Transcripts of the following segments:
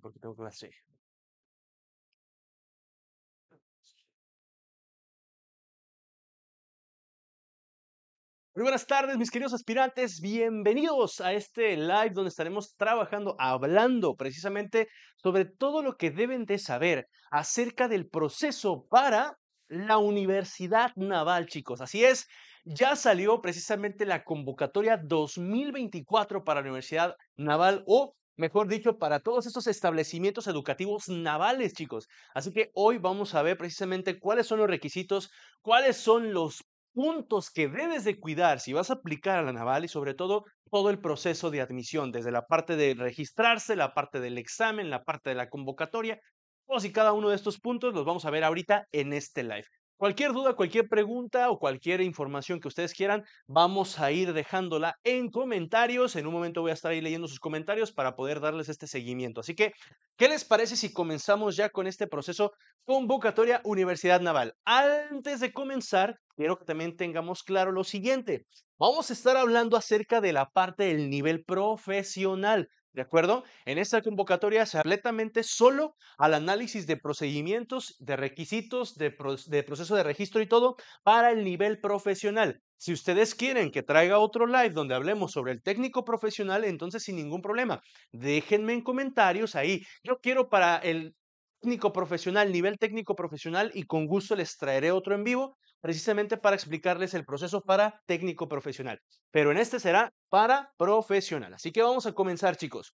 porque tengo clase. Muy buenas tardes, mis queridos aspirantes. Bienvenidos a este live donde estaremos trabajando, hablando precisamente sobre todo lo que deben de saber acerca del proceso para la Universidad Naval, chicos. Así es, ya salió precisamente la convocatoria 2024 para la Universidad Naval o mejor dicho, para todos estos establecimientos educativos navales, chicos. Así que hoy vamos a ver precisamente cuáles son los requisitos, cuáles son los puntos que debes de cuidar si vas a aplicar a la naval y sobre todo todo el proceso de admisión, desde la parte de registrarse, la parte del examen, la parte de la convocatoria. Todos y cada uno de estos puntos los vamos a ver ahorita en este live. Cualquier duda, cualquier pregunta o cualquier información que ustedes quieran, vamos a ir dejándola en comentarios. En un momento voy a estar ahí leyendo sus comentarios para poder darles este seguimiento. Así que, ¿qué les parece si comenzamos ya con este proceso convocatoria Universidad Naval? Antes de comenzar, quiero que también tengamos claro lo siguiente. Vamos a estar hablando acerca de la parte del nivel profesional. ¿De acuerdo? En esta convocatoria se completamente solo al análisis de procedimientos, de requisitos, de, de proceso de registro y todo para el nivel profesional. Si ustedes quieren que traiga otro live donde hablemos sobre el técnico profesional, entonces sin ningún problema, déjenme en comentarios ahí. Yo quiero para el técnico profesional, nivel técnico profesional y con gusto les traeré otro en vivo precisamente para explicarles el proceso para técnico profesional, pero en este será para profesional. Así que vamos a comenzar, chicos.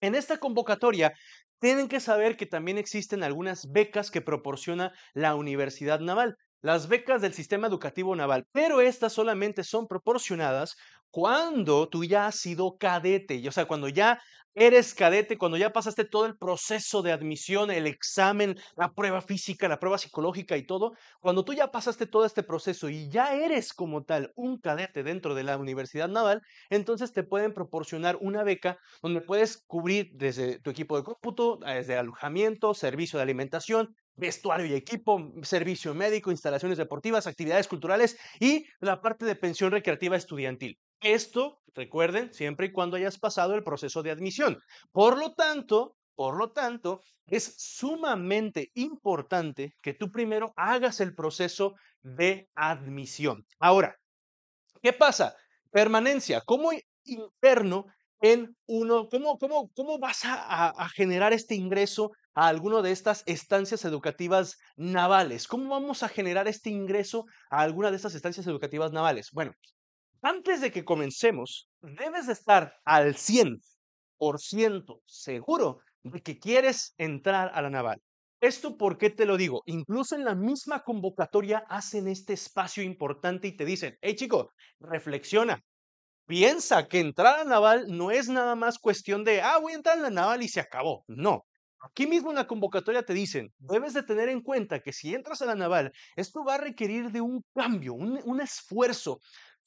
En esta convocatoria tienen que saber que también existen algunas becas que proporciona la Universidad Naval, las becas del sistema educativo naval, pero estas solamente son proporcionadas cuando tú ya has sido cadete, o sea, cuando ya eres cadete, cuando ya pasaste todo el proceso de admisión, el examen, la prueba física, la prueba psicológica y todo, cuando tú ya pasaste todo este proceso y ya eres como tal un cadete dentro de la Universidad Naval, entonces te pueden proporcionar una beca donde puedes cubrir desde tu equipo de cómputo, desde alojamiento, servicio de alimentación, vestuario y equipo, mm, servicio médico, instalaciones deportivas, actividades culturales y la parte de pensión recreativa estudiantil. Esto, recuerden, siempre y cuando hayas pasado el proceso de admisión. Por lo tanto, por lo tanto, es sumamente importante que tú primero hagas el proceso de admisión. Ahora, ¿qué pasa? Permanencia, ¿cómo interno en uno, cómo, cómo, cómo vas a, a, generar este ingreso a alguna de estas estancias educativas navales? ¿Cómo vamos a generar este ingreso a alguna de estas estancias educativas navales? Bueno, antes de que comencemos, debes estar al 100% seguro de que quieres entrar a la naval. Esto ¿por qué te lo digo, incluso en la misma convocatoria hacen este espacio importante y te dicen, hey chico, reflexiona, piensa que entrar a la naval no es nada más cuestión de, ah, voy a entrar a la naval y se acabó. No. Aquí mismo en la convocatoria te dicen, debes de tener en cuenta que si entras a la naval, esto va a requerir de un cambio, un esfuerzo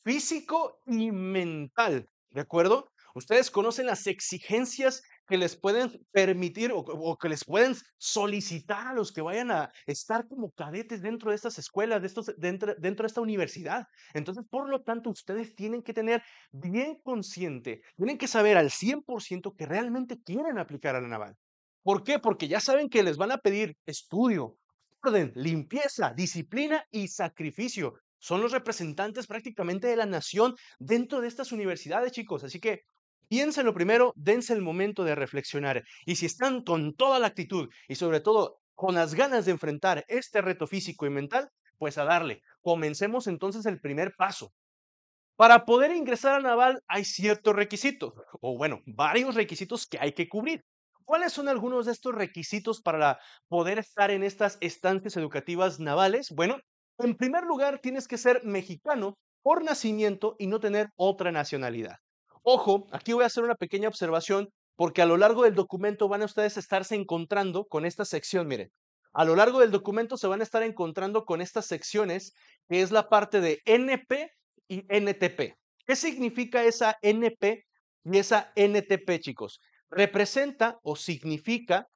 físico y mental, ¿de acuerdo? Ustedes conocen las exigencias que les pueden permitir o, que les pueden solicitar a los que vayan a estar como cadetes dentro de estas escuelas, de estos, dentro, dentro de esta universidad. Entonces, por lo tanto, ustedes tienen que tener bien consciente, tienen que saber al 100% que realmente quieren aplicar a la naval. ¿Por qué? Porque ya saben que les van a pedir estudio, orden, limpieza, disciplina y sacrificio. Son los representantes prácticamente de la nación dentro de estas universidades, chicos. Así que piénsenlo primero, dense el momento de reflexionar. Y si están con toda la actitud y sobre todo con las ganas de enfrentar este reto físico y mental, pues a darle. Comencemos entonces el primer paso. Para poder ingresar a Naval hay ciertos requisitos, o bueno, varios requisitos que hay que cubrir. ¿Cuáles son algunos de estos requisitos para poder estar en estas estancias educativas navales? Bueno, en primer lugar, tienes que ser mexicano por nacimiento y no tener otra nacionalidad. Ojo, aquí voy a hacer una pequeña observación porque a lo largo del documento van a ustedes estarse encontrando con esta sección, miren. A lo largo del documento se van a estar encontrando con estas secciones, que es la parte de NP y NTP. ¿Qué significa esa NP y esa NTP, chicos? Representa o significa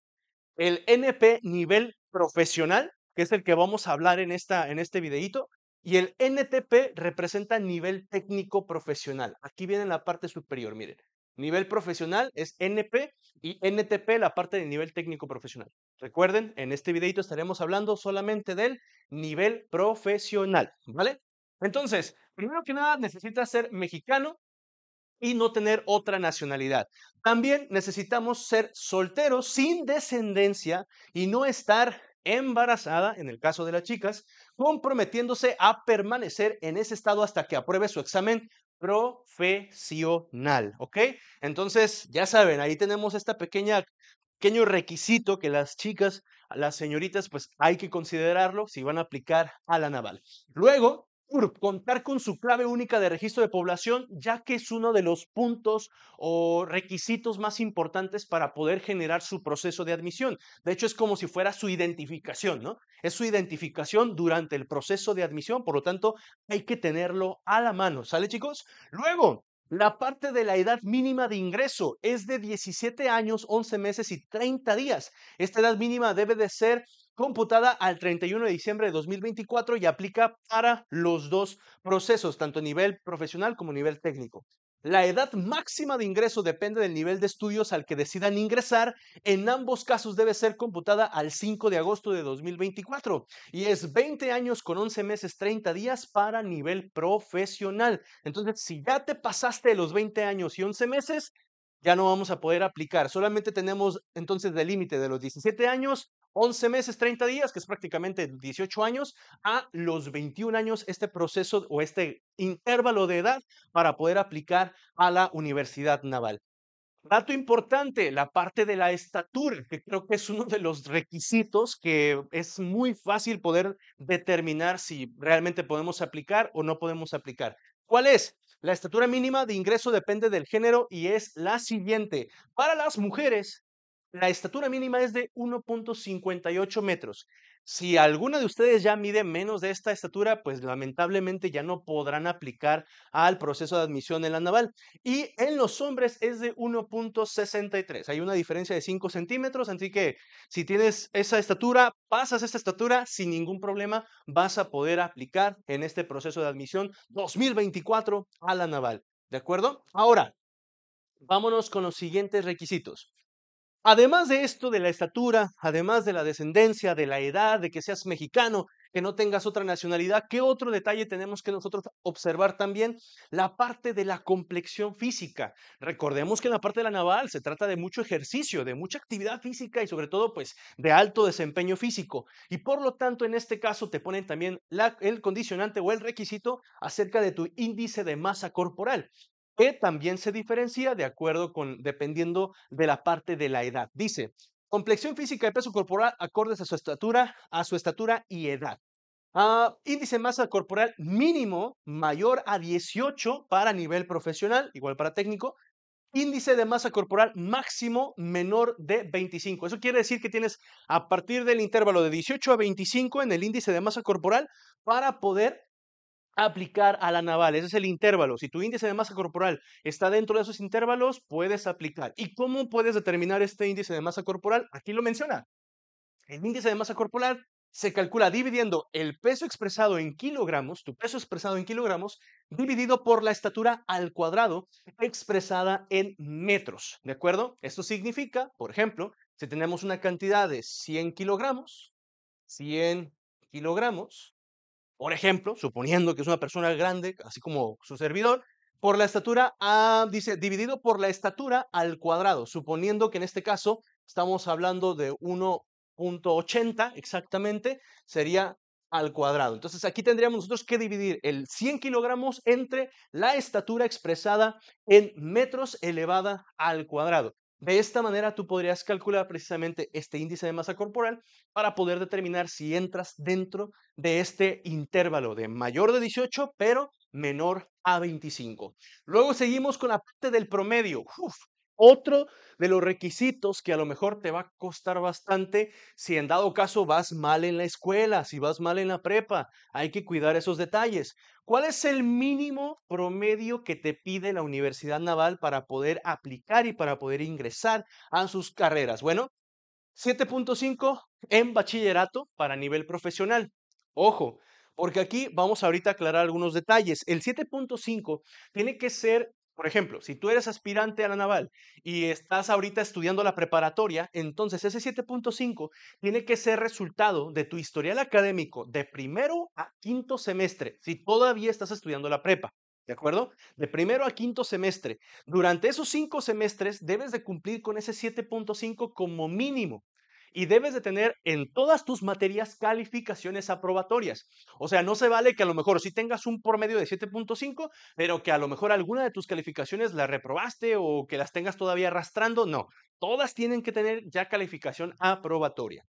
el NP nivel profesional que es el que vamos a hablar en, esta, en este videito, y el NTP representa nivel técnico profesional. Aquí viene la parte superior, miren. Nivel profesional es NP y NTP la parte de nivel técnico profesional. Recuerden, en este videito estaremos hablando solamente del nivel profesional, ¿vale? Entonces, primero que nada necesitas ser mexicano y no tener otra nacionalidad. También necesitamos ser solteros sin descendencia y no estar embarazada, en el caso de las chicas, comprometiéndose a permanecer en ese estado hasta que apruebe su examen profesional, ¿ok? Entonces, ya saben, ahí tenemos este pequeño requisito que las chicas, las señoritas, pues hay que considerarlo si van a aplicar a la naval. Luego, URP, contar con su clave única de registro de población, ya que es uno de los puntos o requisitos más importantes para poder generar su proceso de admisión. De hecho, es como si fuera su identificación, ¿no? Es su identificación durante el proceso de admisión, por lo tanto, hay que tenerlo a la mano, ¿sale chicos? Luego, la parte de la edad mínima de ingreso es de 17 años, 11 meses y 30 días. Esta edad mínima debe de ser computada al 31 de diciembre de 2024 y aplica para los dos procesos, tanto a nivel profesional como a nivel técnico. La edad máxima de ingreso depende del nivel de estudios al que decidan ingresar. En ambos casos debe ser computada al 5 de agosto de 2024 y es 20 años con 11 meses 30 días para nivel profesional. Entonces, si ya te pasaste los 20 años y 11 meses, ya no vamos a poder aplicar. Solamente tenemos entonces el límite de los 17 años 11 meses, 30 días, que es prácticamente 18 años, a los 21 años este proceso o este intervalo de edad para poder aplicar a la Universidad Naval. Dato importante, la parte de la estatura, que creo que es uno de los requisitos que es muy fácil poder determinar si realmente podemos aplicar o no podemos aplicar. ¿Cuál es? La estatura mínima de ingreso depende del género y es la siguiente. Para las mujeres la estatura mínima es de 1.58 metros. Si alguna de ustedes ya mide menos de esta estatura, pues lamentablemente ya no podrán aplicar al proceso de admisión en la naval. Y en los hombres es de 1.63. Hay una diferencia de 5 centímetros, así que si tienes esa estatura, pasas esta estatura sin ningún problema, vas a poder aplicar en este proceso de admisión 2024 a la naval. ¿De acuerdo? Ahora, vámonos con los siguientes requisitos. Además de esto, de la estatura, además de la descendencia, de la edad, de que seas mexicano, que no tengas otra nacionalidad, ¿qué otro detalle tenemos que nosotros observar también? La parte de la complexión física. Recordemos que en la parte de la naval se trata de mucho ejercicio, de mucha actividad física y sobre todo pues de alto desempeño físico. Y por lo tanto en este caso te ponen también el condicionante o el requisito acerca de tu índice de masa corporal que también se diferencia de acuerdo con, dependiendo de la parte de la edad. Dice, complexión física y peso corporal acordes a su estatura, a su estatura y edad. Ah, índice de masa corporal mínimo mayor a 18 para nivel profesional, igual para técnico. Índice de masa corporal máximo menor de 25. Eso quiere decir que tienes a partir del intervalo de 18 a 25 en el índice de masa corporal para poder aplicar a la naval. Ese es el intervalo. Si tu índice de masa corporal está dentro de esos intervalos, puedes aplicar. ¿Y cómo puedes determinar este índice de masa corporal? Aquí lo menciona. El índice de masa corporal se calcula dividiendo el peso expresado en kilogramos, tu peso expresado en kilogramos, dividido por la estatura al cuadrado expresada en metros. ¿De acuerdo? Esto significa, por ejemplo, si tenemos una cantidad de 100 kilogramos, 100 kilogramos, por ejemplo, suponiendo que es una persona grande, así como su servidor, por la estatura, dice, dividido por la estatura al cuadrado, suponiendo que en este caso estamos hablando de 1.80 exactamente, sería al cuadrado. Entonces aquí tendríamos nosotros que dividir el 100 kilogramos entre la estatura expresada en metros elevada al cuadrado. De esta manera tú podrías calcular precisamente este índice de masa corporal para poder determinar si entras dentro de este intervalo de mayor de 18 pero menor a 25. Luego seguimos con la parte del promedio otro de los requisitos que a lo mejor te va a costar bastante si en dado caso vas mal en la escuela, si vas mal en la prepa. Hay que cuidar esos detalles. ¿Cuál es el mínimo promedio que te pide la Universidad Naval para poder aplicar y para poder ingresar a sus carreras? Bueno, 7.5 en bachillerato para nivel profesional. Ojo, porque aquí vamos ahorita a aclarar algunos detalles. El 7.5 tiene que ser por ejemplo, si tú eres aspirante a la naval y estás ahorita estudiando la preparatoria, entonces ese 7.5 tiene que ser resultado de tu historial académico de primero a quinto semestre, si todavía estás estudiando la prepa. ¿De acuerdo? De primero a quinto semestre. Durante esos cinco semestres debes de cumplir con ese 7.5 como mínimo y debes de tener en todas tus materias calificaciones aprobatorias. O sea, no se vale que a lo mejor sí tengas un promedio de 7.5, pero que a lo mejor alguna de tus calificaciones la reprobaste o que las tengas todavía arrastrando. No, todas tienen que tener ya calificación aprobatoria.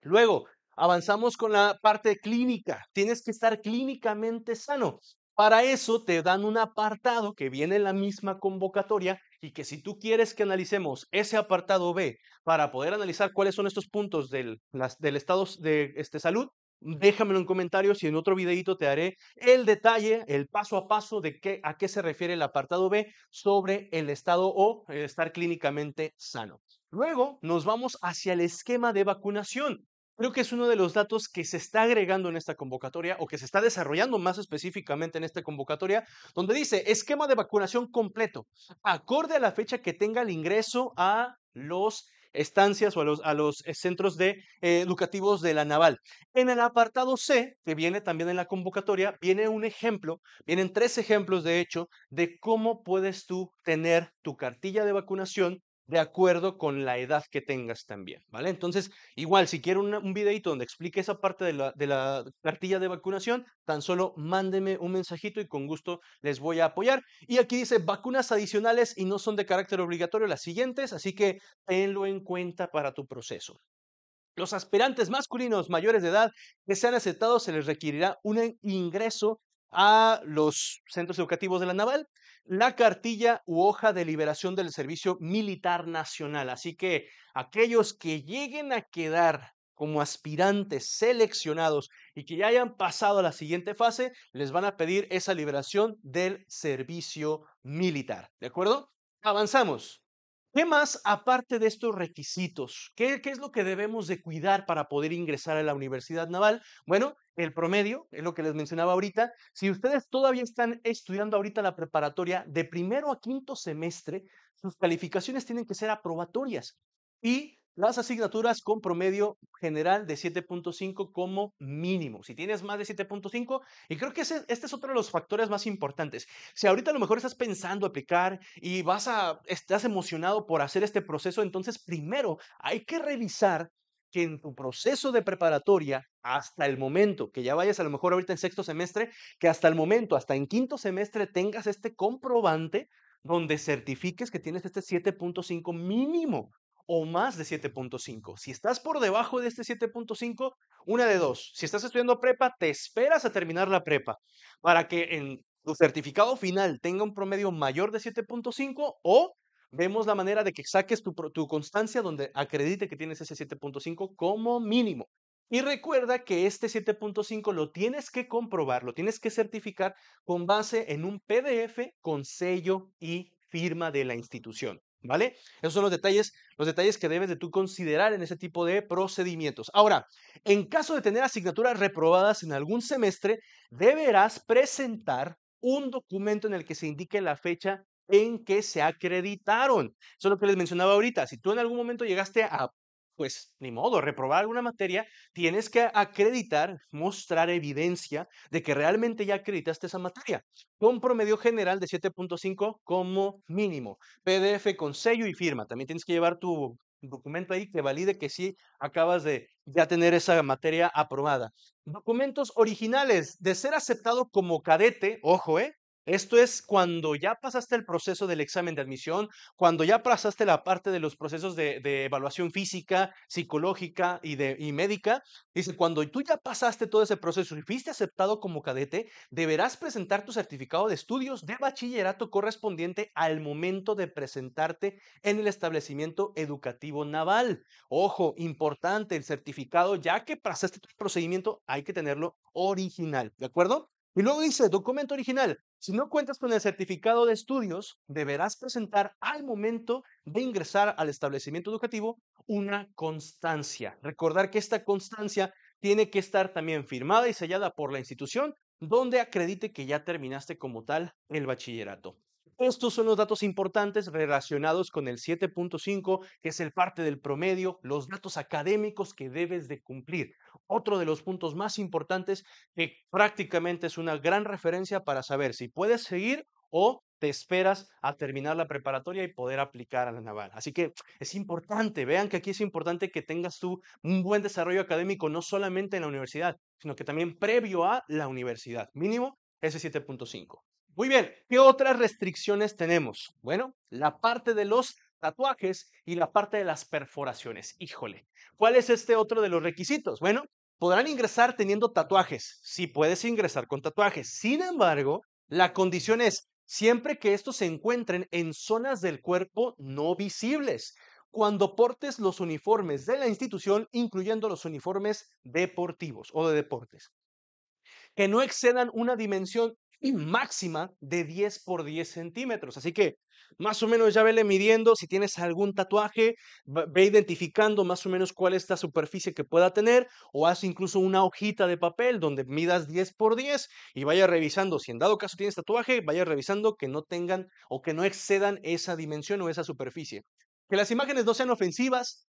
Luego, avanzamos con la parte clínica. Tienes que estar clínicamente sano. Para eso te dan un apartado que viene en la misma convocatoria y que si tú quieres que analicemos ese apartado B para poder analizar cuáles son estos puntos del, del estado de este, salud, déjamelo en comentarios y en otro videito te haré el detalle, el paso a paso de qué, a qué se refiere el apartado B sobre el estado o estar clínicamente sano. Luego nos vamos hacia el esquema de vacunación. Creo que es uno de los datos que se está agregando en esta convocatoria o que se está desarrollando más específicamente en esta convocatoria, donde dice esquema de vacunación completo, acorde a la fecha que tenga el ingreso a los estancias o a los, a los eh, centros de, eh, educativos de la Naval. En el apartado C, que viene también en la convocatoria, viene un ejemplo, vienen tres ejemplos de hecho, de cómo puedes tú tener tu cartilla de vacunación de acuerdo con la edad que tengas también, ¿vale? Entonces, igual, si quiero un videito donde explique esa parte de la, de la cartilla de vacunación, tan solo mándeme un mensajito y con gusto les voy a apoyar. Y aquí dice vacunas adicionales y no son de carácter obligatorio las siguientes, así que tenlo en cuenta para tu proceso. Los aspirantes masculinos mayores de edad que sean aceptados se les requerirá un ingreso a los centros educativos de la Naval la cartilla u hoja de liberación del Servicio Militar Nacional. Así que aquellos que lleguen a quedar como aspirantes seleccionados y que ya hayan pasado a la siguiente fase, les van a pedir esa liberación del servicio militar. ¿De acuerdo? Avanzamos. ¿Qué más aparte de estos requisitos? ¿Qué, es lo que debemos de cuidar para poder ingresar a la Universidad Naval? Bueno, el promedio, es lo que les mencionaba ahorita. Si ustedes todavía están estudiando ahorita la preparatoria de primero a quinto semestre, sus calificaciones tienen que ser aprobatorias. Y las asignaturas con promedio general de 7.5 como mínimo. Si tienes más de 7.5, y creo que este es otro de los factores más importantes. Si ahorita a lo mejor estás pensando aplicar y vas a, estás emocionado por hacer este proceso, entonces primero hay que revisar que en tu proceso de preparatoria, hasta el momento, que ya vayas a lo mejor ahorita en sexto semestre, que hasta el momento, hasta en quinto semestre, tengas este comprobante donde certifiques que tienes este 7.5 mínimo o más de 7.5. Si estás por debajo de este 7.5, una de dos. Si estás estudiando prepa, te esperas a terminar la prepa para que en tu certificado final tenga un promedio mayor de 7.5 o vemos la manera de que saques tu, tu constancia donde acredite que tienes ese 7.5 como mínimo. Y recuerda que este 7.5 lo tienes que comprobar, lo tienes que certificar con base en un PDF con sello y firma de la institución. ¿Vale? Esos son los detalles, los detalles que debes de tú considerar en ese tipo de procedimientos. Ahora, en caso de tener asignaturas reprobadas en algún semestre, deberás presentar un documento en el que se indique la fecha en que se acreditaron. Eso es lo que les mencionaba ahorita. Si tú en algún momento llegaste a pues ni modo, reprobar alguna materia, tienes que acreditar, mostrar evidencia de que realmente ya acreditaste esa materia, con promedio general de 7.5 como mínimo, PDF con sello y firma, también tienes que llevar tu documento ahí que valide que sí acabas de ya tener esa materia aprobada. Documentos originales, de ser aceptado como cadete, ojo, ¿eh? Esto es cuando ya pasaste el proceso del examen de admisión, cuando ya pasaste la parte de los procesos de, evaluación física, psicológica y, y médica. Dice, cuando tú ya pasaste todo ese proceso y fuiste aceptado como cadete, deberás presentar tu certificado de estudios de bachillerato correspondiente al momento de presentarte en el establecimiento educativo naval. Ojo, importante, el certificado, ya que pasaste tu procedimiento, hay que tenerlo original, ¿de acuerdo? Y luego dice, documento original, si no cuentas con el certificado de estudios, deberás presentar al momento de ingresar al establecimiento educativo una constancia. Recordar que esta constancia tiene que estar también firmada y sellada por la institución donde acredite que ya terminaste como tal el bachillerato. Estos son los datos importantes relacionados con el 7.5, que es el parte del promedio, los datos académicos que debes de cumplir. Otro de los puntos más importantes que prácticamente es una gran referencia para saber si puedes seguir o te esperas a terminar la preparatoria y poder aplicar a la naval. Así que es importante, vean que aquí es importante que tengas tú un buen desarrollo académico, no solamente en la universidad, sino que también previo a la universidad, mínimo ese 7.5. Muy bien, ¿qué otras restricciones tenemos? Bueno, la parte de los tatuajes y la parte de las perforaciones. Híjole, ¿cuál es este otro de los requisitos? Bueno, podrán ingresar teniendo tatuajes. Sí, puedes ingresar con tatuajes. Sin embargo, la condición es siempre que estos se encuentren en zonas del cuerpo no visibles cuando portes los uniformes de la institución, incluyendo los uniformes deportivos o de deportes, que no excedan una dimensión y máxima de 10 por 10 centímetros. Así que más o menos ya vele midiendo si tienes algún tatuaje, ve identificando más o menos cuál es la superficie que pueda tener o haz incluso una hojita de papel donde midas 10 por 10 y vaya revisando. Si en dado caso tienes tatuaje, vaya revisando que no tengan o que no excedan esa dimensión o esa superficie. Que las imágenes no sean ofensivas,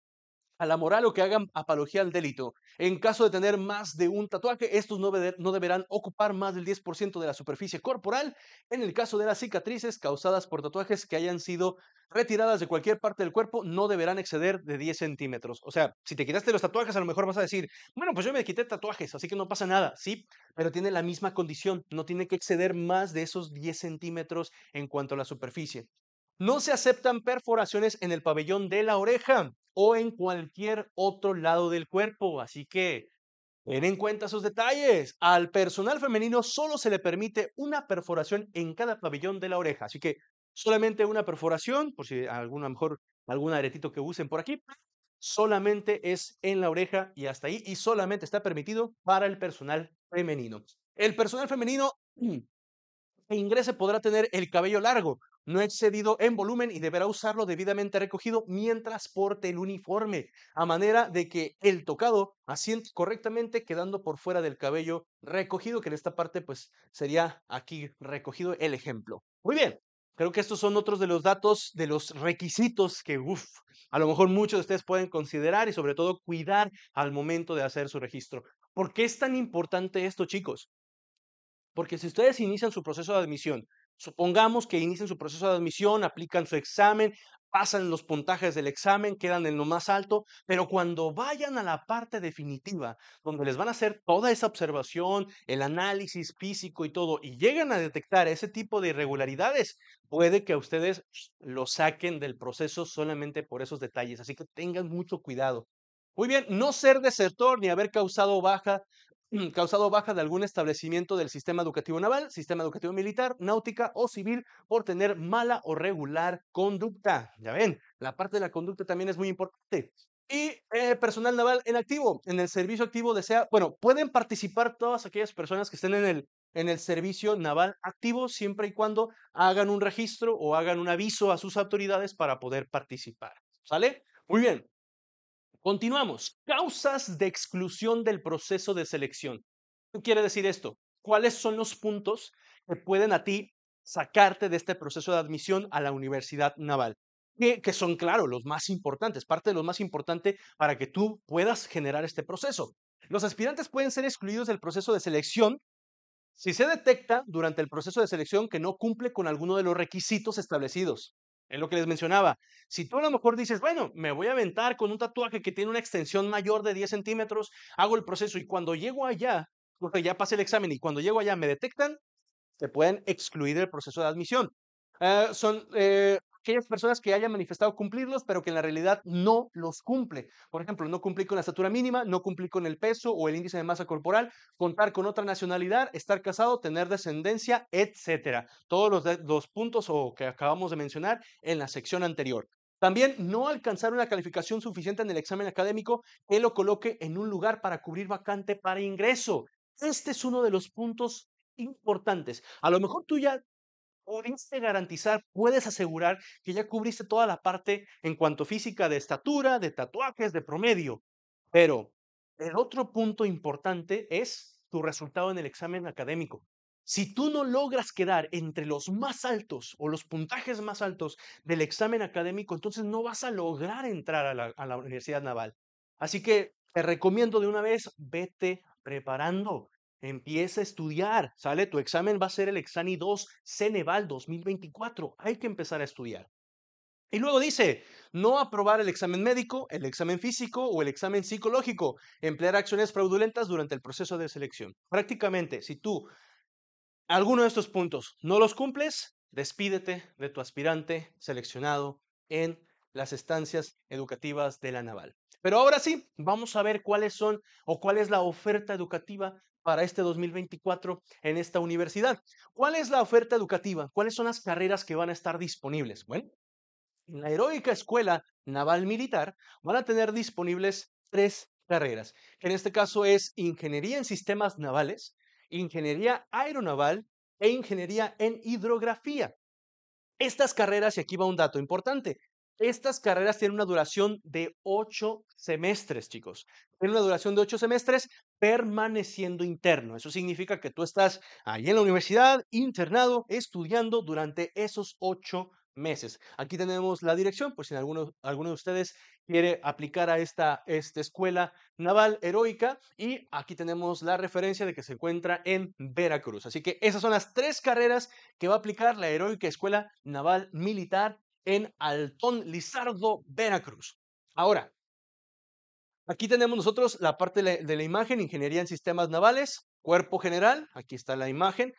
a la moral o que hagan apología al delito. En caso de tener más de un tatuaje, estos no, deberán ocupar más del 10% de la superficie corporal. En el caso de las cicatrices causadas por tatuajes que hayan sido retiradas de cualquier parte del cuerpo, no deberán exceder de 10 centímetros. O sea, si te quitaste los tatuajes, a lo mejor vas a decir, bueno, pues yo me quité tatuajes, así que no pasa nada, sí, pero tiene la misma condición, no tiene que exceder más de esos 10 centímetros en cuanto a la superficie. No se aceptan perforaciones en el pabellón de la oreja o en cualquier otro lado del cuerpo, así que ten en cuenta esos detalles. Al personal femenino solo se le permite una perforación en cada pabellón de la oreja, así que solamente una perforación, por si alguna mejor algún aretito que usen por aquí, solamente es en la oreja y hasta ahí, y solamente está permitido para el personal femenino. El personal femenino que ingrese podrá tener el cabello largo, no excedido en volumen y deberá usarlo debidamente recogido mientras porte el uniforme, a manera de que el tocado asiente correctamente quedando por fuera del cabello recogido, que en esta parte pues sería aquí recogido el ejemplo. Muy bien, Creo que estos son otros de los datos, de los requisitos que, uff, a lo mejor muchos de ustedes pueden considerar y sobre todo cuidar al momento de hacer su registro. ¿Por qué es tan importante esto, chicos? Porque si ustedes inician su proceso de admisión Supongamos que inician su proceso de admisión, aplican su examen, pasan los puntajes del examen, quedan en lo más alto, pero cuando vayan a la parte definitiva, donde les van a hacer toda esa observación, el análisis físico y todo, y llegan a detectar ese tipo de irregularidades, puede que a ustedes lo saquen del proceso solamente por esos detalles, así que tengan mucho cuidado. Muy bien, no ser desertor ni haber causado baja Mm, causado baja de algún establecimiento del sistema educativo naval, sistema educativo militar, náutica o civil por tener mala o regular conducta. Ya ven, la parte de la conducta también es muy importante. Y eh, personal naval en activo, en el servicio activo desea, bueno, pueden participar todas aquellas personas que estén en el, en el servicio naval activo siempre y cuando hagan un registro o hagan un aviso a sus autoridades para poder participar. ¿Sale? Muy bien, Continuamos. Causas de exclusión del proceso de selección. ¿Qué quiere decir esto? ¿Cuáles son los puntos que pueden a ti sacarte de este proceso de admisión a la Universidad Naval? Que, son, claro, los más importantes, parte de lo más importante para que tú puedas generar este proceso. Los aspirantes pueden ser excluidos del proceso de selección si se detecta durante el proceso de selección que no cumple con alguno de los requisitos establecidos. Es lo que les mencionaba. Si tú a lo mejor dices, bueno, me voy a aventar con un tatuaje que tiene una extensión mayor de 10 centímetros, hago el proceso y cuando llego allá, porque ya pasé el examen y cuando llego allá me detectan, te pueden excluir del proceso de admisión. Ah, son, eh, aquellas personas que hayan manifestado cumplirlos, pero que en la realidad no los cumple. Por ejemplo, no cumplir con la estatura mínima, no cumplir con el peso o el índice de masa corporal, contar con otra nacionalidad, estar casado, tener descendencia, etcétera. Todos los, dos puntos o que acabamos de mencionar en la sección anterior. También no alcanzar una calificación suficiente en el examen académico que lo coloque en un lugar para cubrir vacante para ingreso. Este es uno de los puntos importantes. A lo mejor tú ya pudiste garantizar, puedes asegurar que ya cubriste toda la parte en cuanto física de estatura, de tatuajes, de promedio. Pero el otro punto importante es tu resultado en el examen académico. Si tú no logras quedar entre los más altos o los puntajes más altos del examen académico, entonces no vas a lograr entrar a la Universidad Naval. Así que te recomiendo de una vez, vete preparando. Empieza a estudiar, ¿sale? Tu examen va a ser el Exani 2 Ceneval 2024. Hay que empezar a estudiar. Y luego dice, no aprobar el examen médico, el examen físico o el examen psicológico, emplear acciones fraudulentas durante el proceso de selección. Prácticamente, si tú alguno de estos puntos no los cumples, despídete de tu aspirante seleccionado en las estancias educativas de la Naval. Pero ahora sí, vamos a ver cuáles son o cuál es la oferta educativa para este 2024 en esta universidad. ¿Cuál es la oferta educativa? ¿Cuáles son las carreras que van a estar disponibles? Bueno, en la heroica escuela naval militar van a tener disponibles tres carreras, en este caso es ingeniería en sistemas navales, ingeniería aeronaval e ingeniería en hidrografía. Estas carreras, y aquí va un dato importante, estas carreras tienen una duración de ocho semestres, chicos. Tienen una duración de ocho semestres permaneciendo interno. Eso significa que tú estás ahí en la universidad, internado, estudiando durante esos ocho meses. Aquí tenemos la dirección, por si alguno, alguno de ustedes quiere aplicar a esta, esta escuela naval heroica. Y aquí tenemos la referencia de que se encuentra en Veracruz. Así que esas son las tres carreras que va a aplicar la heroica escuela naval militar en Altón Lizardo, Veracruz. Ahora, aquí tenemos nosotros la parte de la imagen, ingeniería en sistemas navales, cuerpo general, aquí está la imagen,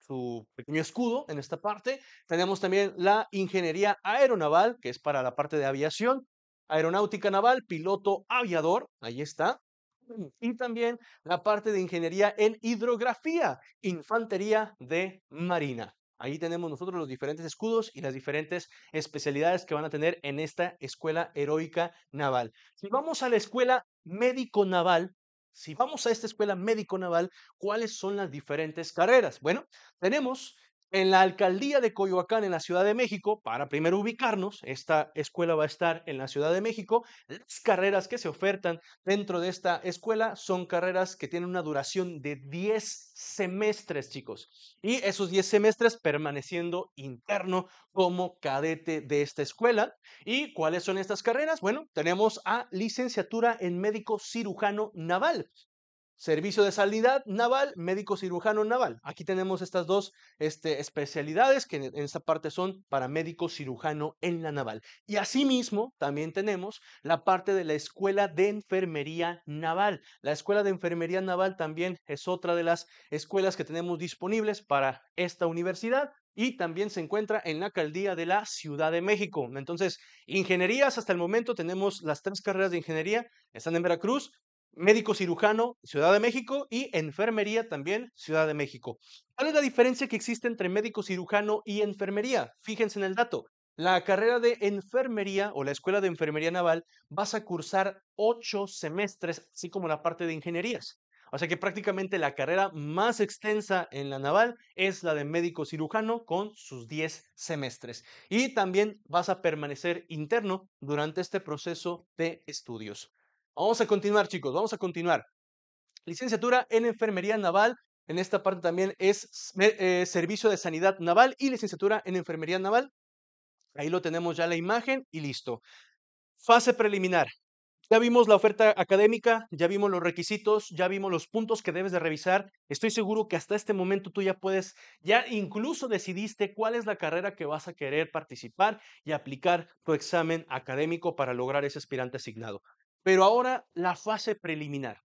su pequeño escudo en esta parte. Tenemos también la ingeniería aeronaval, que es para la parte de aviación, aeronáutica naval, piloto aviador, ahí está. Y también la parte de ingeniería en hidrografía, infantería de marina. Ahí tenemos nosotros los diferentes escudos y las diferentes especialidades que van a tener en esta escuela heroica naval. Si vamos a la escuela médico naval, si vamos a esta escuela médico naval, ¿cuáles son las diferentes carreras? Bueno, tenemos en la alcaldía de Coyoacán, en la Ciudad de México, para primero ubicarnos, esta escuela va a estar en la Ciudad de México. Las carreras que se ofertan dentro de esta escuela son carreras que tienen una duración de 10 semestres, chicos. Y esos 10 semestres permaneciendo interno como cadete de esta escuela. ¿Y cuáles son estas carreras? Bueno, tenemos a licenciatura en médico cirujano naval. Servicio de Salud Naval, médico cirujano naval. Aquí tenemos estas dos este, especialidades que en, esta parte son para médico cirujano en la naval. Y asimismo, también tenemos la parte de la Escuela de Enfermería Naval. La Escuela de Enfermería Naval también es otra de las escuelas que tenemos disponibles para esta universidad y también se encuentra en la alcaldía de la Ciudad de México. Entonces, ingenierías, hasta el momento tenemos las tres carreras de ingeniería, están en Veracruz, médico cirujano, Ciudad de México, y enfermería también, Ciudad de México. ¿Cuál es la diferencia que existe entre médico cirujano y enfermería? Fíjense en el dato. La carrera de enfermería o la escuela de enfermería naval vas a cursar ocho semestres, así como la parte de ingenierías. O sea que prácticamente la carrera más extensa en la naval es la de médico cirujano con sus diez semestres. Y también vas a permanecer interno durante este proceso de estudios. Vamos a continuar, chicos, vamos a continuar. Licenciatura en Enfermería Naval. En esta parte también es eh, Servicio de Sanidad Naval y Licenciatura en Enfermería Naval. Ahí lo tenemos ya la imagen y listo. Fase preliminar. Ya vimos la oferta académica, ya vimos los requisitos, ya vimos los puntos que debes de revisar. Estoy seguro que hasta este momento tú ya puedes, ya incluso decidiste cuál es la carrera que vas a querer participar y aplicar tu examen académico para lograr ese aspirante asignado. Pero ahora la fase preliminar.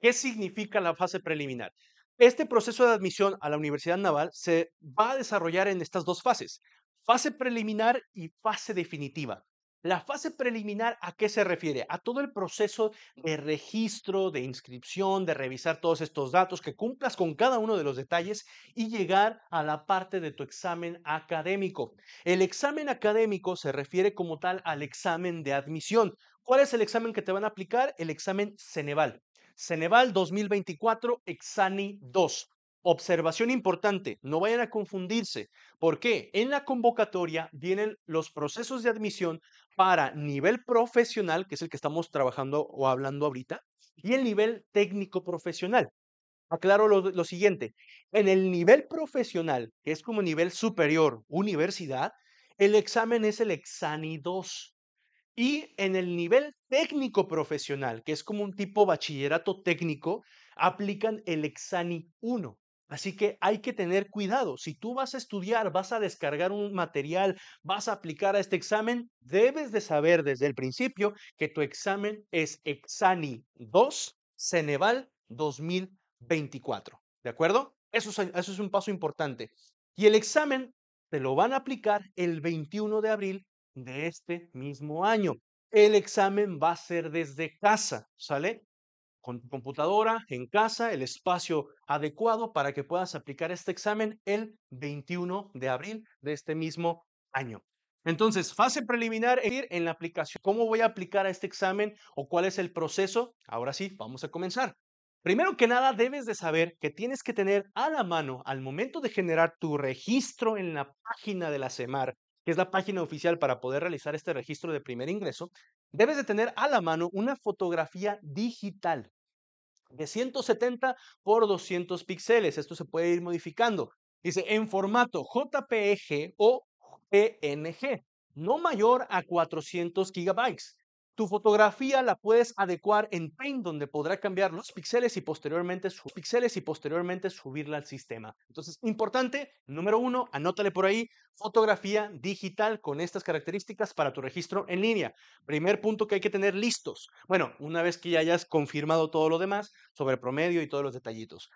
¿Qué significa la fase preliminar? Este proceso de admisión a la Universidad Naval se va a desarrollar en estas dos fases, fase preliminar y fase definitiva. La fase preliminar, ¿a qué se refiere? A todo el proceso de registro, de inscripción, de revisar todos estos datos, que cumplas con cada uno de los detalles y llegar a la parte de tu examen académico. El examen académico se refiere como tal al examen de admisión. ¿Cuál es el examen que te van a aplicar? El examen Ceneval. Ceneval 2024, Exani 2. Observación importante, no vayan a confundirse. ¿Por qué? En la convocatoria vienen los procesos de admisión para nivel profesional, que es el que estamos trabajando o hablando ahorita, y el nivel técnico profesional. Aclaro lo, siguiente, en el nivel profesional, que es como nivel superior, universidad, el examen es el Exani 2. Y en el nivel técnico profesional, que es como un tipo bachillerato técnico, aplican el Exani 1. Así que hay que tener cuidado. Si tú vas a estudiar, vas a descargar un material, vas a aplicar a este examen, debes de saber desde el principio que tu examen es Exani 2 Ceneval 2024. ¿De acuerdo? Eso es, un paso importante. Y el examen te lo van a aplicar el 21 de abril de este mismo año. El examen va a ser desde casa, ¿sale? con tu computadora, en casa, el espacio adecuado para que puedas aplicar este examen el 21 de abril de este mismo año. Entonces, fase preliminar en la aplicación. ¿Cómo voy a aplicar a este examen o cuál es el proceso? Ahora sí, vamos a comenzar. Primero que nada, debes de saber que tienes que tener a la mano al momento de generar tu registro en la página de la CEMAR, que es la página oficial para poder realizar este registro de primer ingreso, debes de tener a la mano una fotografía digital de 170 por 200 píxeles. Esto se puede ir modificando. Dice, en formato JPEG o PNG, no mayor a 400 gigabytes. Tu fotografía la puedes adecuar en Paint, donde podrá cambiar los píxeles y posteriormente, sus píxeles y posteriormente subirla al sistema. Entonces, importante, número uno, anótale por ahí, fotografía digital con estas características para tu registro en línea. Primer punto que hay que tener listos. Bueno, una vez que ya hayas confirmado todo lo demás sobre promedio y todos los detallitos.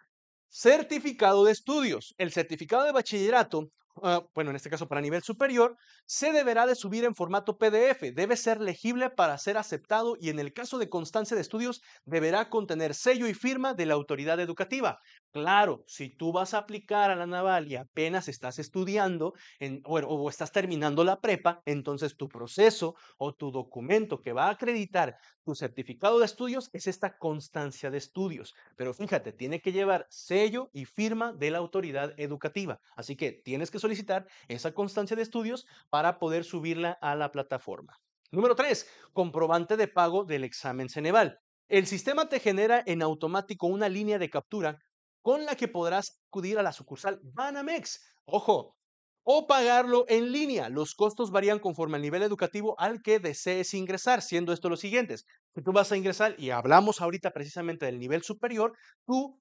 Certificado de estudios. El certificado de bachillerato Ah, bueno, en este caso para nivel superior, se deberá de subir en formato PDF, debe ser legible para ser aceptado y en el caso de constancia de estudios deberá contener sello y firma de la autoridad educativa. Claro, si tú vas a aplicar a la naval y apenas estás estudiando en, o estás terminando la prepa, entonces tu proceso o tu documento que va a acreditar tu certificado de estudios es esta constancia de estudios. Pero fíjate, tiene que llevar sello y firma de la autoridad educativa. Así que tienes que solicitar esa constancia de estudios para poder subirla a la plataforma. Número 3. Comprobante de pago del examen Ceneval. El sistema te genera en automático una línea de captura con la que podrás acudir a la sucursal Banamex. Ojo, o pagarlo en línea. Los costos varían conforme al nivel educativo al que desees ingresar, siendo esto los siguientes. Si tú vas a ingresar, y hablamos ahorita precisamente del nivel superior, tú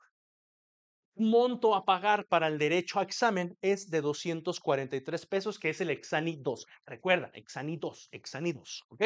monto a pagar para el derecho a examen es de 243 pesos, que es el Exani 2. Recuerda, Exani 2, Exani 2, ¿ok?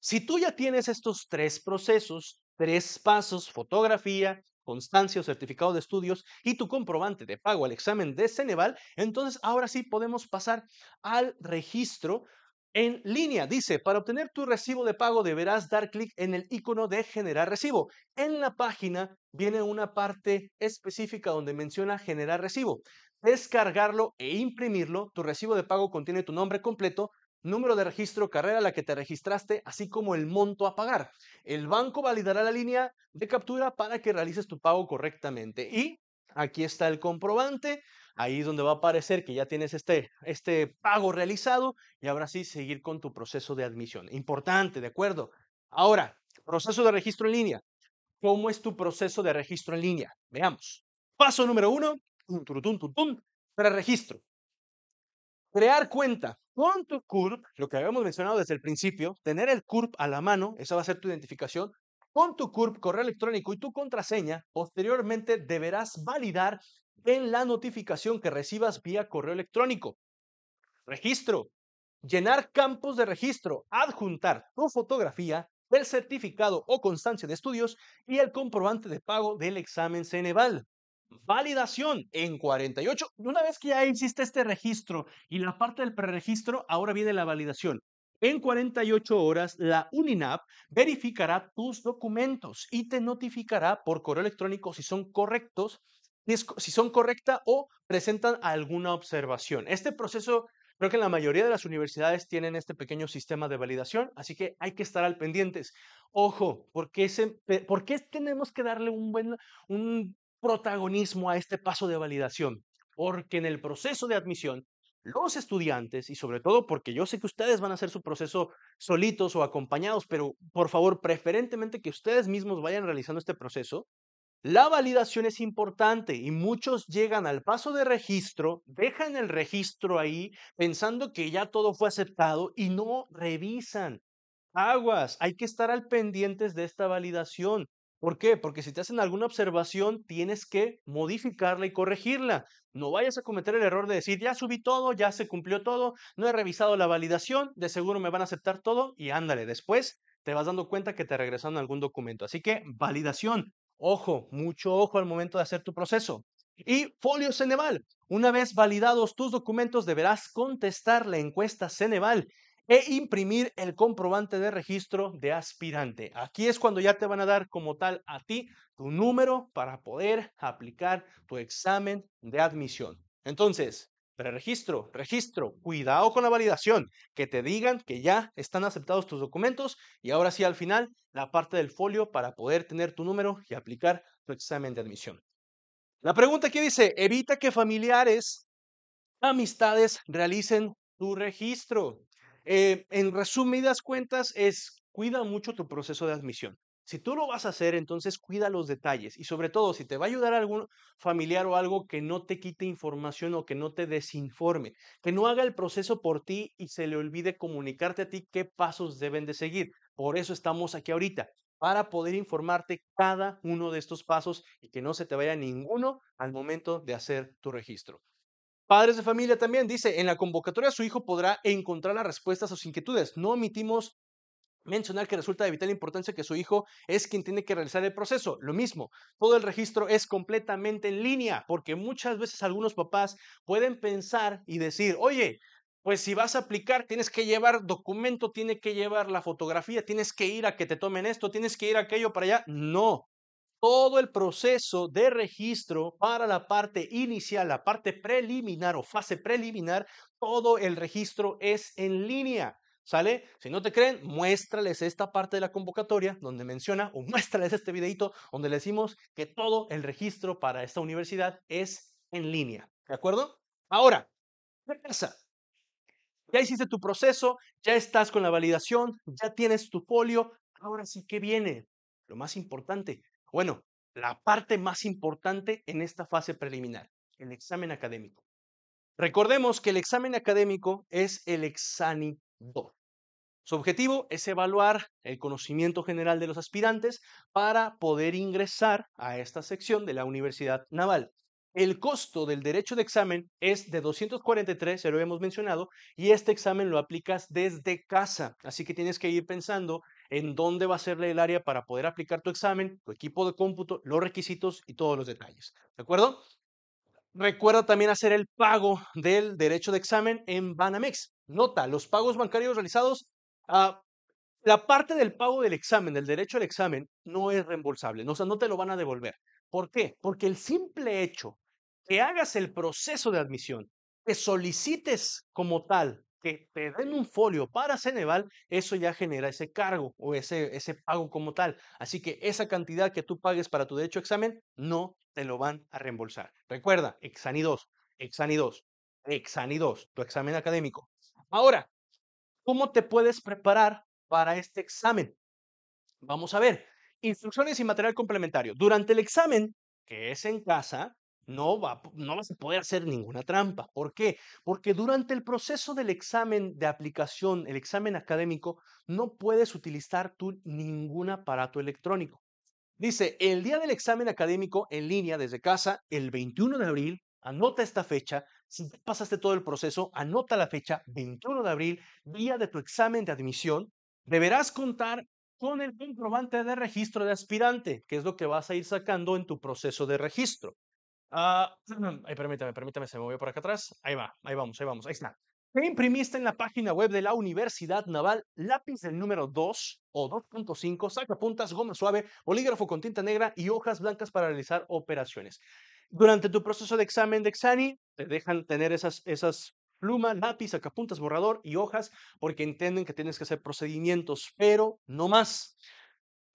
Si tú ya tienes estos tres procesos, tres pasos, fotografía, constancia o certificado de estudios y tu comprobante de pago al examen de Ceneval, entonces ahora sí podemos pasar al registro en línea. Dice, para obtener tu recibo de pago deberás dar clic en el icono de generar recibo. En la página viene una parte específica donde menciona generar recibo. Descargarlo e imprimirlo. Tu recibo de pago contiene tu nombre completo, número de registro, carrera a la que te registraste, así como el monto a pagar. El banco validará la línea de captura para que realices tu pago correctamente. Y aquí está el comprobante. Ahí es donde va a aparecer que ya tienes este, este pago realizado y ahora sí seguir con tu proceso de admisión. Importante, ¿de acuerdo? Ahora, proceso de registro en línea. ¿Cómo es tu proceso de registro en línea? Veamos. Paso número uno, registro. Crear cuenta con tu CURP, lo que habíamos mencionado desde el principio, tener el CURP a la mano, esa va a ser tu identificación, con tu CURP, correo electrónico y tu contraseña, posteriormente deberás validar en la notificación que recibas vía correo electrónico. Registro. Llenar campos de registro, adjuntar tu fotografía, el certificado o constancia de estudios y el comprobante de pago del examen Ceneval. Validación en 48. Una vez que ya existe este registro y la parte del preregistro, ahora viene la validación. En 48 horas, la UNINAP verificará tus documentos y te notificará por correo electrónico si son correctos si son correcta o presentan alguna observación. Este proceso, creo que la mayoría de las universidades tienen este pequeño sistema de validación, así que hay que estar al pendientes. Ojo, porque ¿por qué tenemos que darle un buen un protagonismo a este paso de validación? Porque en el proceso de admisión, los estudiantes, y sobre todo porque yo sé que ustedes van a hacer su proceso solitos o acompañados, pero por favor, preferentemente que ustedes mismos vayan realizando este proceso, la validación es importante y muchos llegan al paso de registro, dejan el registro ahí pensando que ya todo fue aceptado y no revisan. Aguas, hay que estar al pendientes de esta validación. ¿Por qué? Porque si te hacen alguna observación, tienes que modificarla y corregirla. No vayas a cometer el error de decir, ya subí todo, ya se cumplió todo, no he revisado la validación, de seguro me van a aceptar todo y ándale, después te vas dando cuenta que te regresaron algún documento. Así que validación, Ojo, mucho ojo al momento de hacer tu proceso. Y folio Ceneval. Una vez validados tus documentos, deberás contestar la encuesta Ceneval e imprimir el comprobante de registro de aspirante. Aquí es cuando ya te van a dar como tal a ti tu número para poder aplicar tu examen de admisión. Entonces, Preregistro, registro, cuidado con la validación, que te digan que ya están aceptados tus documentos y ahora sí al final la parte del folio para poder tener tu número y aplicar tu examen de admisión. La pregunta aquí dice, evita que familiares, amistades realicen tu registro. Eh, en resumidas cuentas es, cuida mucho tu proceso de admisión. Si tú lo vas a hacer, entonces cuida los detalles y sobre todo si te va a ayudar algún familiar o algo que no te quite información o que no te desinforme, que no haga el proceso por ti y se le olvide comunicarte a ti qué pasos deben de seguir. Por eso estamos aquí ahorita, para poder informarte cada uno de estos pasos y que no se te vaya ninguno al momento de hacer tu registro. Padres de familia también dice, en la convocatoria su hijo podrá encontrar las respuestas a sus inquietudes. No omitimos mencionar que resulta de vital importancia que su hijo es quien tiene que realizar el proceso. Lo mismo, todo el registro es completamente en línea, porque muchas veces algunos papás pueden pensar y decir, oye, pues si vas a aplicar, tienes que llevar documento, tienes que llevar la fotografía, tienes que ir a que te tomen esto, tienes que ir a aquello para allá. No. Todo el proceso de registro para la parte inicial, la parte preliminar o fase preliminar, todo el registro es en línea. ¿Sale? Si no te creen, muéstrales esta parte de la convocatoria donde menciona o muéstrales este videito donde le decimos que todo el registro para esta universidad es en línea. ¿De acuerdo? Ahora, ¿qué Ya hiciste tu proceso, ya estás con la validación, ya tienes tu folio. Ahora sí, que viene? Lo más importante. Bueno, la parte más importante en esta fase preliminar, el examen académico. Recordemos que el examen académico es el 2. Su objetivo es evaluar el conocimiento general de los aspirantes para poder ingresar a esta sección de la Universidad Naval. El costo del derecho de examen es de 243, se lo hemos mencionado, y este examen lo aplicas desde casa. Así que tienes que ir pensando en dónde va a ser el área para poder aplicar tu examen, tu equipo de cómputo, los requisitos y todos los detalles. ¿De acuerdo? Recuerda también hacer el pago del derecho de examen en Banamex. Nota, los pagos bancarios realizados Ah, la parte del pago del examen, del derecho al examen, no es reembolsable, o sea, no te lo van a devolver. ¿Por qué? Porque el simple hecho que hagas el proceso de admisión, que solicites como tal, que te den un folio para Ceneval, eso ya genera ese cargo o ese, pago como tal. Así que esa cantidad que tú pagues para tu derecho a examen, no te lo van a reembolsar. Recuerda, Exani 2, Exani 2, Exani 2, tu examen académico. Ahora, ¿Cómo te puedes preparar para este examen? Vamos a ver. Instrucciones y material complementario. Durante el examen, que es en casa, no, vas a poder hacer ninguna trampa. ¿Por qué? Porque durante el proceso del examen de aplicación, el examen académico, no puedes utilizar tú ningún aparato electrónico. Dice, el día del examen académico en línea desde casa, el 21 de abril, anota esta fecha, si pasaste todo el proceso, anota la fecha 21 de abril, día de tu examen de admisión. Deberás contar con el comprobante de registro de aspirante, que es lo que vas a ir sacando en tu proceso de registro. Ah, permítame, permítame, se me movió por acá atrás. Ahí va, ahí vamos, ahí vamos, ahí está. Te imprimiste en la página web de la Universidad Naval lápiz del número 2 o 2.5, puntas, goma suave, bolígrafo con tinta negra y hojas blancas para realizar operaciones. Durante tu proceso de examen de Exani, te dejan tener esas, esas pluma, lápiz, sacapuntas, borrador y hojas, porque entienden que tienes que hacer procedimientos, pero no más.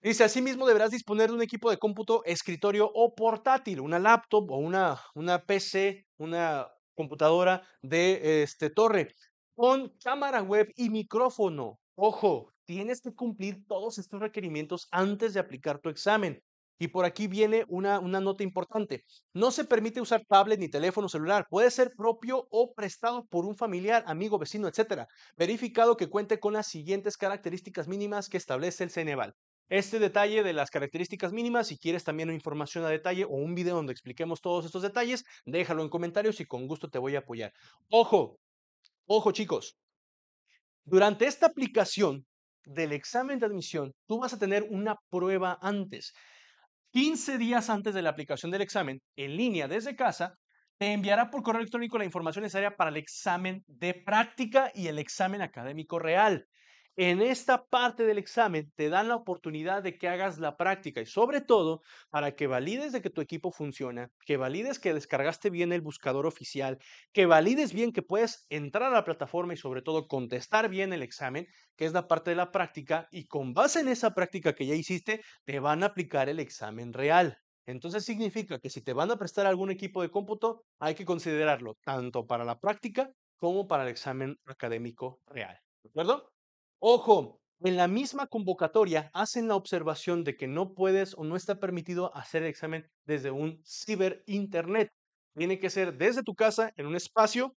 Dice, asimismo deberás disponer de un equipo de cómputo, escritorio o portátil, una laptop o una, una PC, una computadora de este, torre, con cámara web y micrófono. Ojo, tienes que cumplir todos estos requerimientos antes de aplicar tu examen. Y por aquí viene una, nota importante. No se permite usar tablet ni teléfono celular. Puede ser propio o prestado por un familiar, amigo, vecino, etc. Verificado que cuente con las siguientes características mínimas que establece el Ceneval. Este detalle de las características mínimas, si quieres también información a detalle o un video donde expliquemos todos estos detalles, déjalo en comentarios y con gusto te voy a apoyar. Ojo, ojo chicos, durante esta aplicación del examen de admisión, tú vas a tener una prueba antes. 15 días antes de la aplicación del examen, en línea desde casa, te enviará por correo electrónico la información necesaria para el examen de práctica y el examen académico real. En esta parte del examen te dan la oportunidad de que hagas la práctica y sobre todo para que valides de que tu equipo funciona, que valides que descargaste bien el buscador oficial, que valides bien que puedes entrar a la plataforma y sobre todo contestar bien el examen, que es la parte de la práctica y con base en esa práctica que ya hiciste te van a aplicar el examen real. Entonces significa que si te van a prestar algún equipo de cómputo, hay que considerarlo tanto para la práctica como para el examen académico real. ¿De acuerdo? Ojo, en la misma convocatoria hacen la observación de que no puedes o no está permitido hacer el examen desde un ciberinternet. Tiene que ser desde tu casa, en un espacio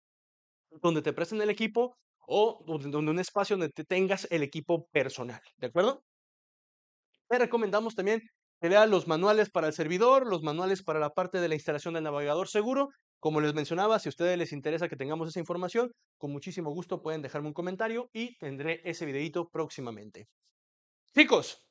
donde te presten el equipo o donde un espacio donde tengas el equipo personal, ¿de acuerdo? Te recomendamos también que leas los manuales para el servidor, los manuales para la parte de la instalación del navegador seguro como les mencionaba, si a ustedes les interesa que tengamos esa información, con muchísimo gusto pueden dejarme un comentario y tendré ese videito próximamente. Chicos,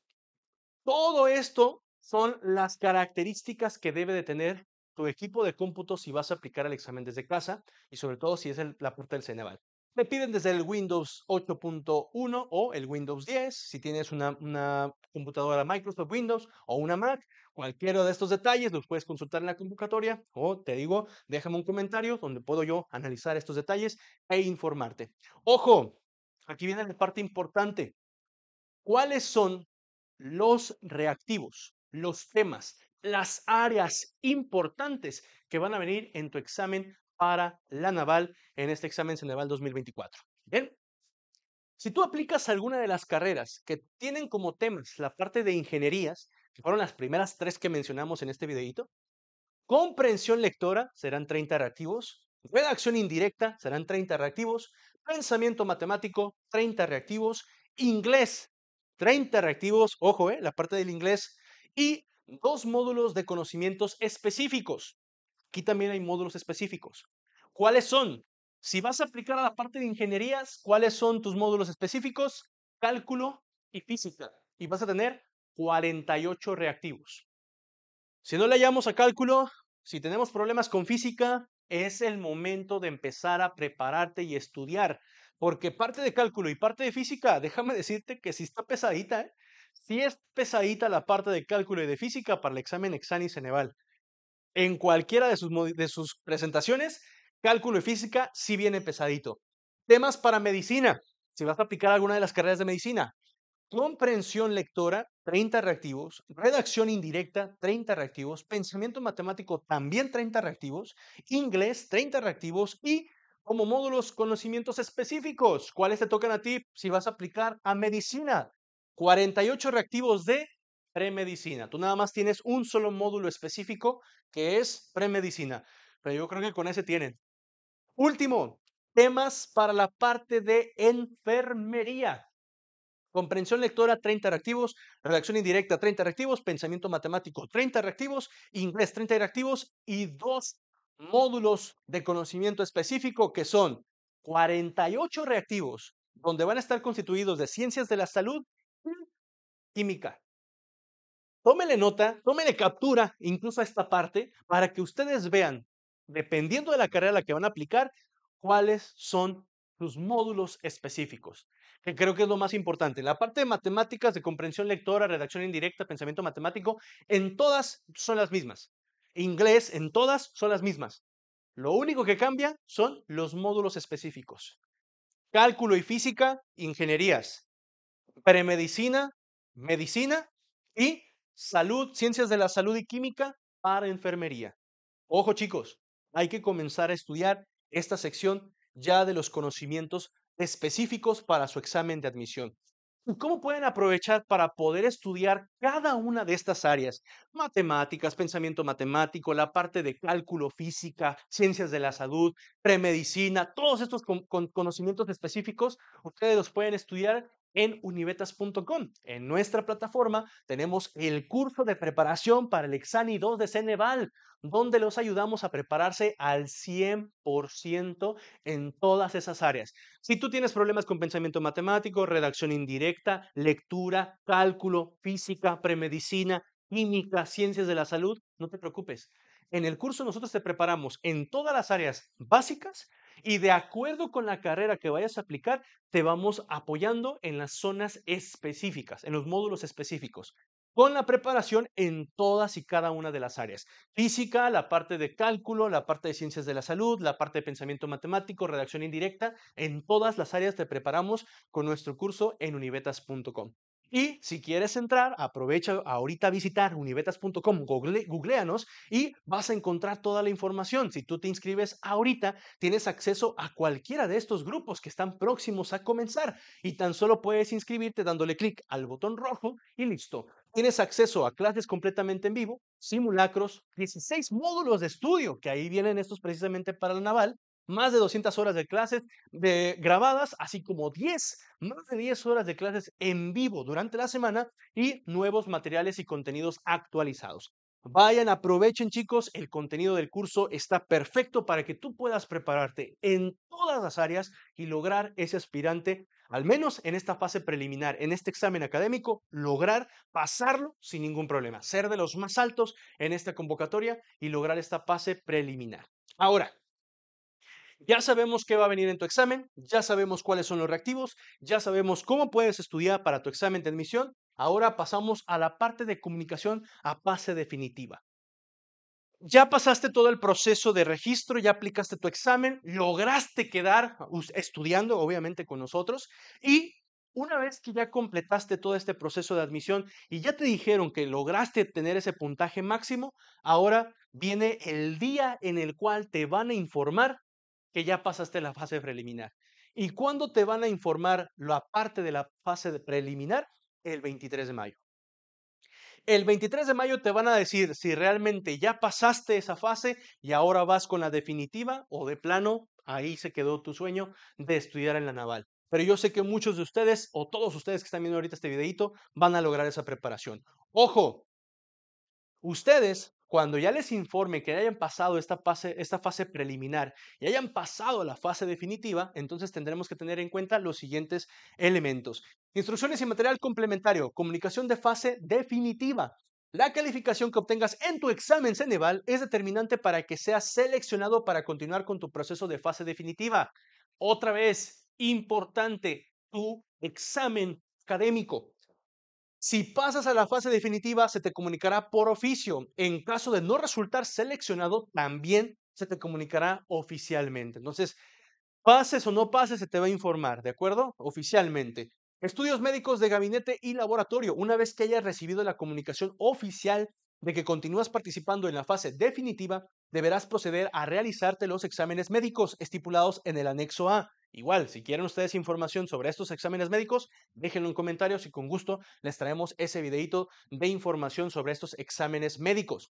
todo esto son las características que debe de tener tu equipo de cómputo si vas a aplicar el examen desde casa y sobre todo si es la puerta del Ceneval me piden desde el Windows 8.1 o el Windows 10, si tienes una, una, computadora Microsoft Windows o una Mac, cualquiera de estos detalles los puedes consultar en la convocatoria o te digo, déjame un comentario donde puedo yo analizar estos detalles e informarte. Ojo, aquí viene la parte importante. ¿Cuáles son los reactivos, los temas, las áreas importantes que van a venir en tu examen para la naval en este examen Ceneval 2024. Bien, si tú aplicas alguna de las carreras que tienen como temas la parte de ingenierías, que fueron las primeras tres que mencionamos en este videito, comprensión lectora serán 30 reactivos, redacción indirecta serán 30 reactivos, pensamiento matemático 30 reactivos, inglés 30 reactivos, ojo, eh, la parte del inglés, y dos módulos de conocimientos específicos, Aquí también hay módulos específicos. ¿Cuáles son? Si vas a aplicar a la parte de ingenierías, ¿cuáles son tus módulos específicos? Cálculo y física. Y vas a tener 48 reactivos. Si no le hallamos a cálculo, si tenemos problemas con física, es el momento de empezar a prepararte y estudiar. Porque parte de cálculo y parte de física, déjame decirte que si está pesadita, ¿eh? si es pesadita la parte de cálculo y de física para el examen Exani Ceneval en cualquiera de sus, de sus presentaciones, cálculo y física sí viene pesadito. Temas para medicina, si vas a aplicar alguna de las carreras de medicina. Comprensión lectora, 30 reactivos. Redacción indirecta, 30 reactivos. Pensamiento matemático, también 30 reactivos. Inglés, 30 reactivos. Y como módulos, conocimientos específicos. ¿Cuáles te tocan a ti si vas a aplicar a medicina? 48 reactivos de premedicina. Tú nada más tienes un solo módulo específico que es premedicina, pero yo creo que con ese tienen. Último, temas para la parte de enfermería. Comprensión lectora, 30 reactivos. Redacción indirecta, 30 reactivos. Pensamiento matemático, 30 reactivos. Inglés, 30 reactivos. Y dos módulos de conocimiento específico que son 48 reactivos, donde van a estar constituidos de ciencias de la salud y química. Tómele nota, tómele captura incluso a esta parte para que ustedes vean, dependiendo de la carrera a la que van a aplicar, cuáles son sus módulos específicos, que creo que es lo más importante. La parte de matemáticas, de comprensión lectora, redacción indirecta, pensamiento matemático, en todas son las mismas. Inglés, en todas son las mismas. Lo único que cambia son los módulos específicos. Cálculo y física, ingenierías. Premedicina, medicina y salud, ciencias de la salud y química para enfermería. Ojo chicos, hay que comenzar a estudiar esta sección ya de los conocimientos específicos para su examen de admisión. ¿Cómo pueden aprovechar para poder estudiar cada una de estas áreas? Matemáticas, pensamiento matemático, la parte de cálculo, física, ciencias de la salud, premedicina, todos estos conocimientos específicos, ustedes los pueden estudiar en univetas.com. En nuestra plataforma tenemos el curso de preparación para el Exani 2 de Ceneval, donde los ayudamos a prepararse al 100% en todas esas áreas. Si tú tienes problemas con pensamiento matemático, redacción indirecta, lectura, cálculo, física, premedicina, química, ciencias de la salud, no te preocupes. En el curso nosotros te preparamos en todas las áreas básicas y de acuerdo con la carrera que vayas a aplicar, te vamos apoyando en las zonas específicas, en los módulos específicos con la preparación en todas y cada una de las áreas. Física, la parte de cálculo, la parte de ciencias de la salud, la parte de pensamiento matemático, redacción indirecta, en todas las áreas te preparamos con nuestro curso en univetas.com. Y si quieres entrar, aprovecha ahorita a visitar univetas.com, googleanos y vas a encontrar toda la información. Si tú te inscribes ahorita, tienes acceso a cualquiera de estos grupos que están próximos a comenzar y tan solo puedes inscribirte dándole clic al botón rojo y listo. Tienes acceso a clases completamente en vivo, simulacros, 16 módulos de estudio, que ahí vienen estos precisamente para el naval, más de 200 horas de clases de grabadas, así como 10, más de 10 horas de clases en vivo durante la semana y nuevos materiales y contenidos actualizados. Vayan, aprovechen chicos, el contenido del curso está perfecto para que tú puedas prepararte en todas las áreas y lograr ese aspirante, al menos en esta fase preliminar, en este examen académico, lograr pasarlo sin ningún problema, ser de los más altos en esta convocatoria y lograr esta fase preliminar. Ahora, ya sabemos qué va a venir en tu examen, ya sabemos cuáles son los reactivos, ya sabemos cómo puedes estudiar para tu examen de admisión. Ahora pasamos a la parte de comunicación a fase definitiva. Ya pasaste todo el proceso de registro, ya aplicaste tu examen, lograste quedar ah, estudiando, obviamente, con nosotros. Y una vez que ya completaste todo este proceso de admisión y ya te dijeron que lograste tener ese puntaje máximo, ahora viene el día en el cual te van a informar que ya pasaste la fase preliminar. ¿Y cuándo te van a informar la parte de la fase preliminar? El 23 de mayo. El 23 de mayo te van a decir si realmente ya pasaste esa fase y ahora vas con la definitiva o de plano, ahí se quedó tu sueño de estudiar en la naval. Pero yo sé que muchos de ustedes o todos ustedes que están viendo ahorita este videito van a lograr esa preparación. Ojo, ustedes cuando ya les informe que hayan pasado esta fase, esta fase preliminar y hayan pasado a la fase definitiva, entonces tendremos que tener en cuenta los siguientes elementos. Instrucciones y material complementario, comunicación de fase definitiva. La calificación que obtengas en tu examen Ceneval es determinante para que seas seleccionado para continuar con tu proceso de fase definitiva. Otra vez, importante, tu examen académico. Si pasas a la fase definitiva, se te comunicará por oficio. En caso de no resultar seleccionado, también se te comunicará oficialmente. Entonces, pases o no pases, se te va a informar, ¿de acuerdo? Oficialmente. Estudios médicos de gabinete y laboratorio. Una vez que hayas recibido la comunicación oficial de que continúas participando en la fase definitiva, deberás proceder a realizarte los exámenes médicos estipulados en el anexo A. Igual, si quieren ustedes información sobre estos exámenes médicos, déjenlo en comentarios y con gusto les traemos ese videito de información sobre estos exámenes médicos.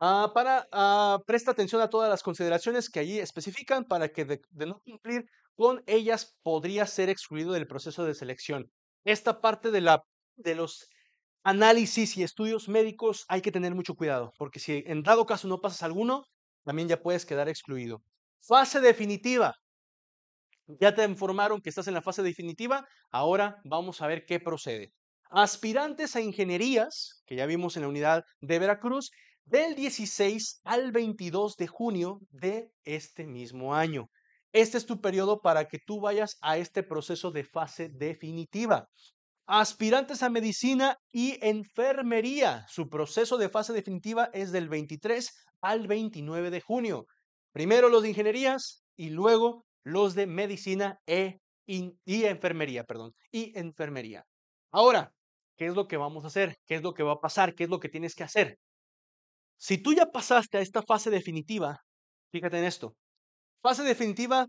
Ah, para, ah, presta atención a todas las consideraciones que allí especifican para que de, no cumplir con ellas podría ser excluido del proceso de selección. Esta parte de, la, de los análisis y estudios médicos hay que tener mucho cuidado, porque si en dado caso no pasas alguno, también ya puedes quedar excluido. Fase definitiva. Ya te informaron que estás en la fase definitiva, ahora vamos a ver qué procede. Aspirantes a ingenierías, que ya vimos en la unidad de Veracruz, del 16 al 22 de junio de este mismo año. Este es tu periodo para que tú vayas a este proceso de fase definitiva. Aspirantes a medicina y enfermería, su proceso de fase definitiva es del 23 al 29 de junio. Primero los de ingenierías y luego los de medicina e y enfermería, perdón, y enfermería. Ahora, ¿qué es lo que vamos a hacer? ¿Qué es lo que va a pasar? ¿Qué es lo que tienes que hacer? Si tú ya pasaste a esta fase definitiva, fíjate en esto. Fase definitiva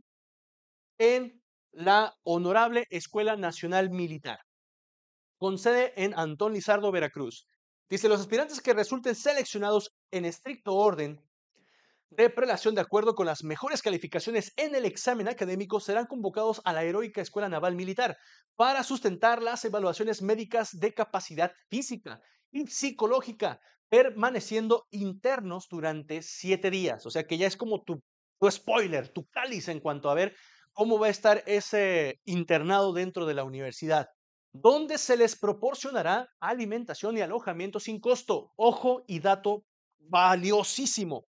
en la Honorable Escuela Nacional Militar, con sede en Antón Lizardo, Veracruz. Dice, los aspirantes que resulten seleccionados en estricto orden de prelación de acuerdo con las mejores calificaciones en el examen académico serán convocados a la heroica Escuela Naval Militar para sustentar las evaluaciones médicas de capacidad física y psicológica, permaneciendo internos durante siete días. O sea que ya es como tu, tu spoiler, tu cáliz en cuanto a ver cómo va a estar ese internado dentro de la universidad donde se les proporcionará alimentación y alojamiento sin costo. Ojo y dato valiosísimo.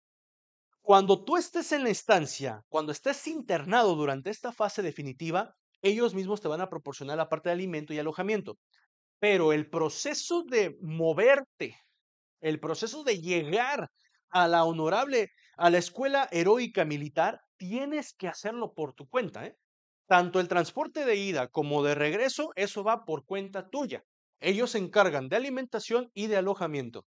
Cuando tú estés en la estancia, cuando estés internado durante esta fase definitiva, ellos mismos te van a proporcionar la parte de alimento y alojamiento. Pero el proceso de moverte, el proceso de llegar a la honorable, a la escuela heroica militar, tienes que hacerlo por tu cuenta. ¿eh? Tanto el transporte de ida como de regreso, eso va por cuenta tuya. Ellos se encargan de alimentación y de alojamiento.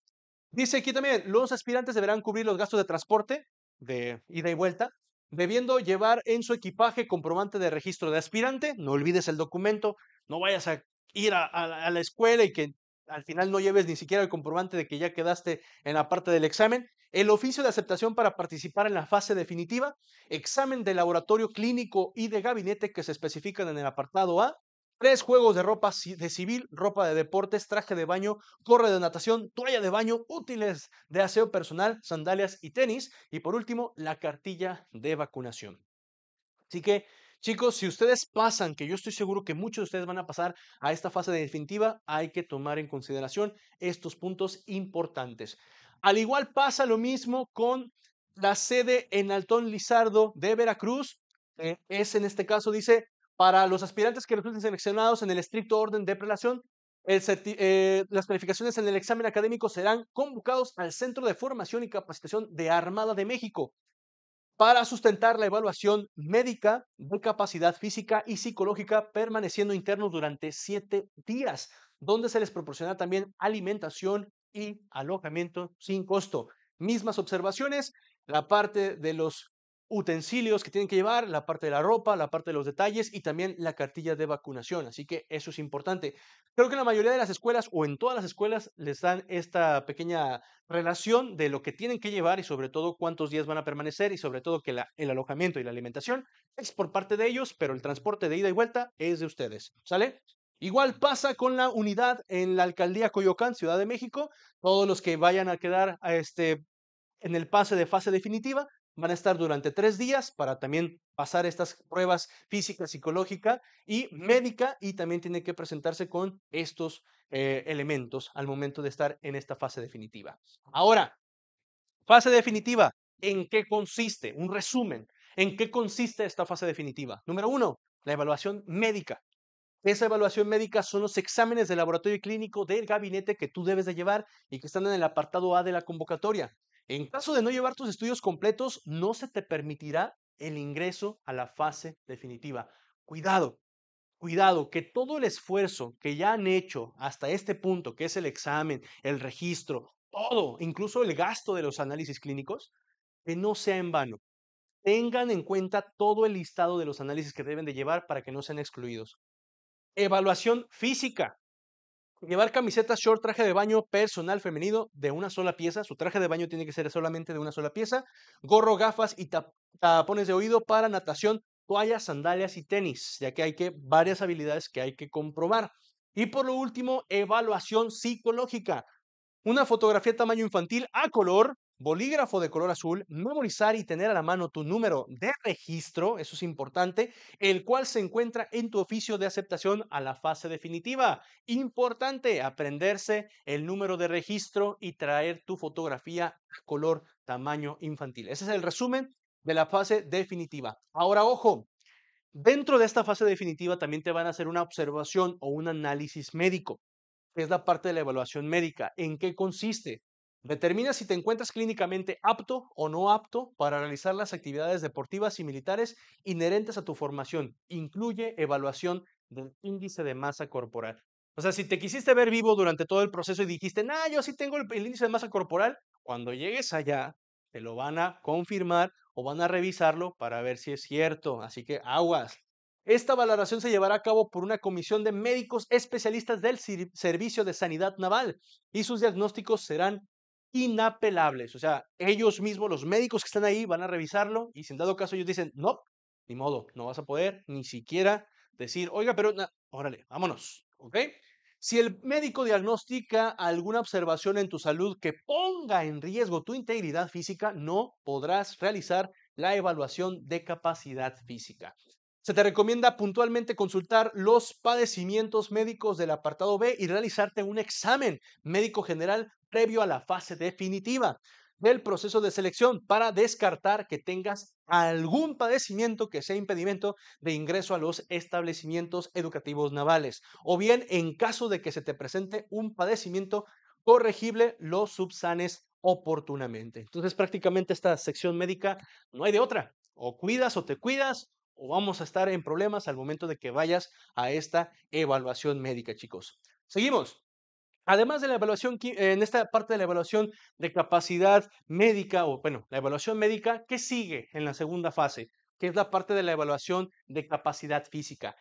Dice aquí también, los aspirantes deberán cubrir los gastos de transporte, de ida y vuelta, debiendo llevar en su equipaje comprobante de registro de aspirante, no olvides el documento, no vayas a ir a, la escuela y que al final no lleves ni siquiera el comprobante de que ya quedaste en la parte del examen, el oficio de aceptación para participar en la fase definitiva, examen de laboratorio clínico y de gabinete que se especifican en el apartado A, Tres juegos de ropa de civil, ropa de deportes, traje de baño, corre de natación, toalla de baño, útiles de aseo personal, sandalias y tenis. Y por último, la cartilla de vacunación. Así que, chicos, si ustedes pasan, que yo estoy seguro que muchos de ustedes van a pasar a esta fase definitiva, hay que tomar en consideración estos puntos importantes. Al igual pasa lo mismo con la sede en Altón Lizardo de Veracruz. es en este caso, dice, para los aspirantes que resulten seleccionados en el estricto orden de prelación, eh, las calificaciones en el examen académico serán convocados al Centro de Formación y Capacitación de Armada de México para sustentar la evaluación médica de capacidad física y psicológica, permaneciendo internos durante siete días, donde se les proporciona también alimentación y alojamiento sin costo. Mismas observaciones, la parte de los utensilios que tienen que llevar, la parte de la ropa, la parte de los detalles y también la cartilla de vacunación. Así que eso es importante. Creo que en la mayoría de las escuelas o en todas las escuelas les dan esta pequeña relación de lo que tienen que llevar y sobre todo cuántos días van a permanecer y sobre todo que el alojamiento y la alimentación es por parte de ellos, pero el transporte de ida y vuelta es de ustedes. ¿Sale? Igual pasa con la unidad en la alcaldía Coyoacán, Ciudad de México. Todos los que vayan a quedar este, en el pase de fase definitiva van a estar durante tres días para también pasar estas pruebas física, psicológica y médica y también tienen que presentarse con estos eh, elementos al momento de estar en esta fase definitiva. Ahora, fase definitiva, ¿en qué consiste? Un resumen, ¿en qué consiste esta fase definitiva? Número uno, la evaluación médica. Esa evaluación médica son los exámenes de laboratorio clínico del gabinete que tú debes de llevar y que están en el apartado A de la convocatoria. En caso de no llevar tus estudios completos, no se te permitirá el ingreso a la fase definitiva. Cuidado, cuidado, que todo el esfuerzo que ya han hecho hasta este punto, que es el examen, el registro, todo, incluso el gasto de los análisis clínicos, que no sea en vano. Tengan en cuenta todo el listado de los análisis que deben de llevar para que no sean excluidos. Evaluación física. Llevar camiseta, short, traje de baño personal femenino de una sola pieza. Su traje de baño tiene que ser solamente de una sola pieza. Gorro, gafas y tapones de oído para natación, toallas, sandalias y tenis, ya que hay que varias habilidades que hay que comprobar. Y por lo último, evaluación psicológica. Una fotografía tamaño infantil a color bolígrafo de color azul, memorizar y tener a la mano tu número de registro, eso es importante, el cual se encuentra en tu oficio de aceptación a la fase definitiva. Importante aprenderse el número de registro y traer tu fotografía a color tamaño infantil. Ese es el resumen de la fase definitiva. Ahora, ojo, dentro de esta fase definitiva también te van a hacer una observación o un análisis médico, es la parte de la evaluación médica. ¿En qué consiste? Determina si te encuentras clínicamente apto o no apto para realizar las actividades deportivas y militares inherentes a tu formación. Incluye evaluación del índice de masa corporal. O sea, si te quisiste ver vivo durante todo el proceso y dijiste, no, yo sí tengo el índice de masa corporal, cuando llegues allá, te lo van a confirmar o van a revisarlo para ver si es cierto. Así que aguas. Esta valoración se llevará a cabo por una comisión de médicos especialistas del Servicio de Sanidad Naval y sus diagnósticos serán inapelables. O sea, ellos mismos, los médicos que están ahí, van a revisarlo y si en dado caso ellos dicen, no, ni modo, no vas a poder ni siquiera decir, oiga, pero órale, vámonos, ¿ok? Si el médico diagnostica alguna observación en tu salud que ponga en riesgo tu integridad física, no podrás realizar la evaluación de capacidad física. Se te recomienda puntualmente consultar los padecimientos médicos del apartado B y realizarte un examen médico general previo a la fase definitiva del proceso de selección para descartar que tengas algún padecimiento que sea impedimento de ingreso a los establecimientos educativos navales o bien en caso de que se te presente un padecimiento corregible lo subsanes oportunamente. Entonces prácticamente esta sección médica no hay de otra. O cuidas o te cuidas o vamos a estar en problemas al momento de que vayas a esta evaluación médica, chicos. Seguimos. Además de la evaluación, eh, en esta parte de la evaluación de capacidad médica, o bueno, la evaluación médica, ¿qué sigue en la segunda fase? Que es la parte de la evaluación de capacidad física.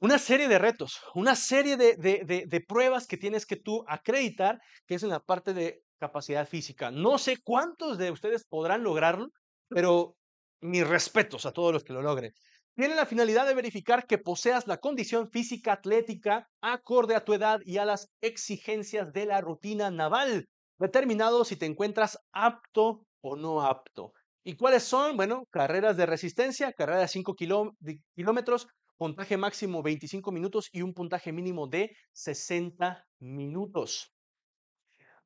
Una serie de retos, una serie de, pruebas que tienes que tú acreditar, que es en la parte de capacidad física. No sé cuántos de ustedes podrán lograrlo, pero mis respetos a todos los que lo logren. Tiene la finalidad de verificar que poseas la condición física atlética acorde a tu edad y a las exigencias de la rutina naval, determinado si te encuentras apto o no apto. ¿Y cuáles son? Bueno, carreras de resistencia, carrera de 5 kilómetros, puntaje máximo 25 minutos y un puntaje mínimo de 60 minutos.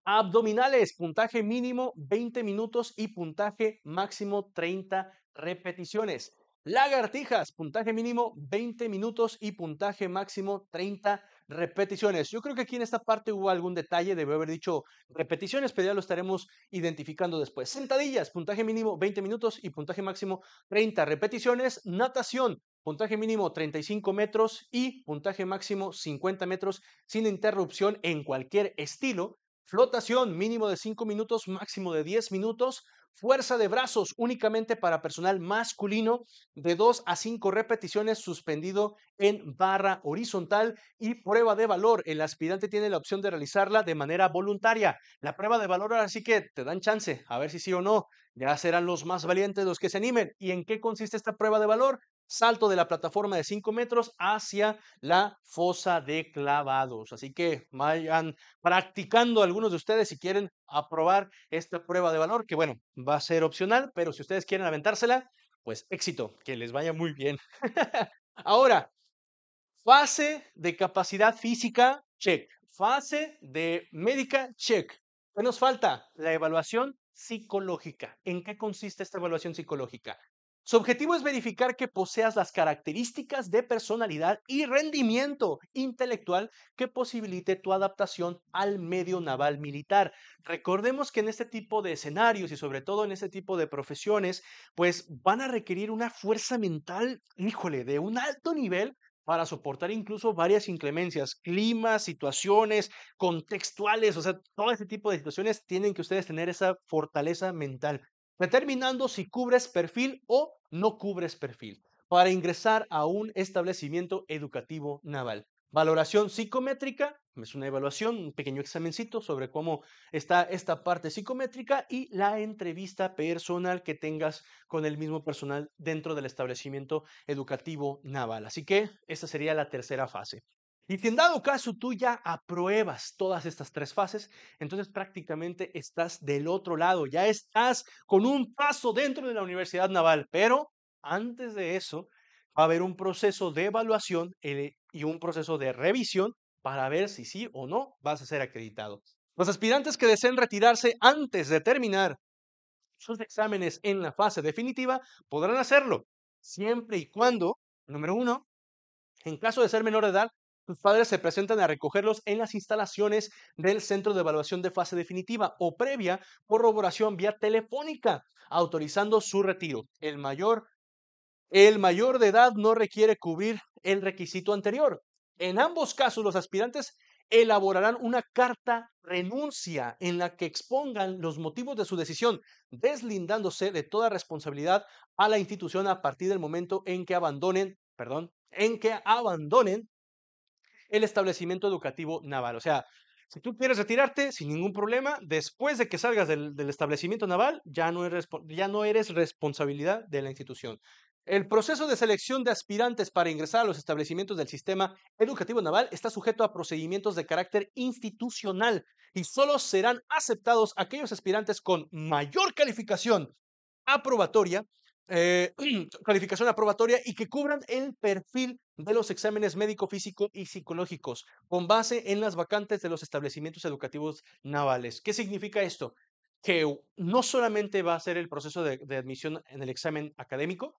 Abdominales, puntaje mínimo 20 minutos y puntaje máximo 30 repeticiones. Lagartijas, puntaje mínimo 20 minutos y puntaje máximo 30 repeticiones. Yo creo que aquí en esta parte hubo algún detalle, debe haber dicho repeticiones, pero ya lo estaremos identificando después. Sentadillas, puntaje mínimo 20 minutos y puntaje máximo 30 repeticiones. Natación, puntaje mínimo 35 metros y puntaje máximo 50 metros sin interrupción en cualquier estilo. Flotación mínimo de 5 minutos, máximo de 10 minutos. Fuerza de brazos únicamente para personal masculino de 2 a 5 repeticiones suspendido en barra horizontal y prueba de valor. El aspirante tiene la opción de realizarla de manera voluntaria. La prueba de valor ahora sí que te dan chance, a ver si sí o no. Ya serán los más valientes los que se animen. ¿Y en qué consiste esta prueba de valor? salto de la plataforma de 5 metros hacia la fosa de clavados. Así que vayan practicando algunos de ustedes si quieren aprobar esta prueba de valor, que bueno, va a ser opcional, pero si ustedes quieren aventársela, pues éxito, que les vaya muy bien. Ahora, fase de capacidad física, check. Fase de médica, check. ¿Qué nos falta? La evaluación psicológica. ¿En qué consiste esta evaluación psicológica? Su objetivo es verificar que poseas las características de personalidad y rendimiento intelectual que posibilite tu adaptación al medio naval militar. Recordemos que en este tipo de escenarios y sobre todo en este tipo de profesiones, pues van a requerir una fuerza mental, híjole, de un alto nivel para soportar incluso varias inclemencias, climas, situaciones contextuales, o sea, todo este tipo de situaciones tienen que ustedes tener esa fortaleza mental determinando si cubres perfil o no cubres perfil para ingresar a un establecimiento educativo naval. Valoración psicométrica, es una evaluación, un pequeño examencito sobre cómo está esta parte psicométrica y la entrevista personal que tengas con el mismo personal dentro del establecimiento educativo naval. Así que esta sería la tercera fase. Y si en dado caso tú ya apruebas todas estas tres fases, entonces prácticamente estás del otro lado, ya estás con un paso dentro de la Universidad Naval, pero antes de eso va a haber un proceso de evaluación eh, y un proceso de revisión para ver si sí o no vas a ser acreditado. Los aspirantes que deseen retirarse antes de terminar sus exámenes en la fase definitiva podrán hacerlo, siempre y cuando, número uno, en caso de ser menor de edad, sus padres se presentan a recogerlos en las instalaciones del Centro de Evaluación de Fase Definitiva o previa corroboración vía telefónica, autorizando su retiro. El mayor, el mayor de edad no requiere cubrir el requisito anterior. En ambos casos, los aspirantes elaborarán una carta renuncia en la que expongan los motivos de su decisión, deslindándose de toda responsabilidad a la institución a partir del momento en que abandonen, perdón, en que abandonen el establecimiento educativo naval. O sea, si tú quieres retirarte sin ningún problema, después de que salgas del, establecimiento naval, ya no, eres, ya no eres responsabilidad de la institución. El proceso de selección de aspirantes para ingresar a los establecimientos del sistema educativo naval está sujeto a procedimientos de carácter institucional y solo serán aceptados aquellos aspirantes con mayor calificación aprobatoria eh, calificación aprobatoria y que cubran el perfil de los exámenes médico-físico y psicológicos con base en las vacantes de los establecimientos educativos navales. ¿Qué significa esto? Que no solamente va a ser el proceso de admisión en el examen académico,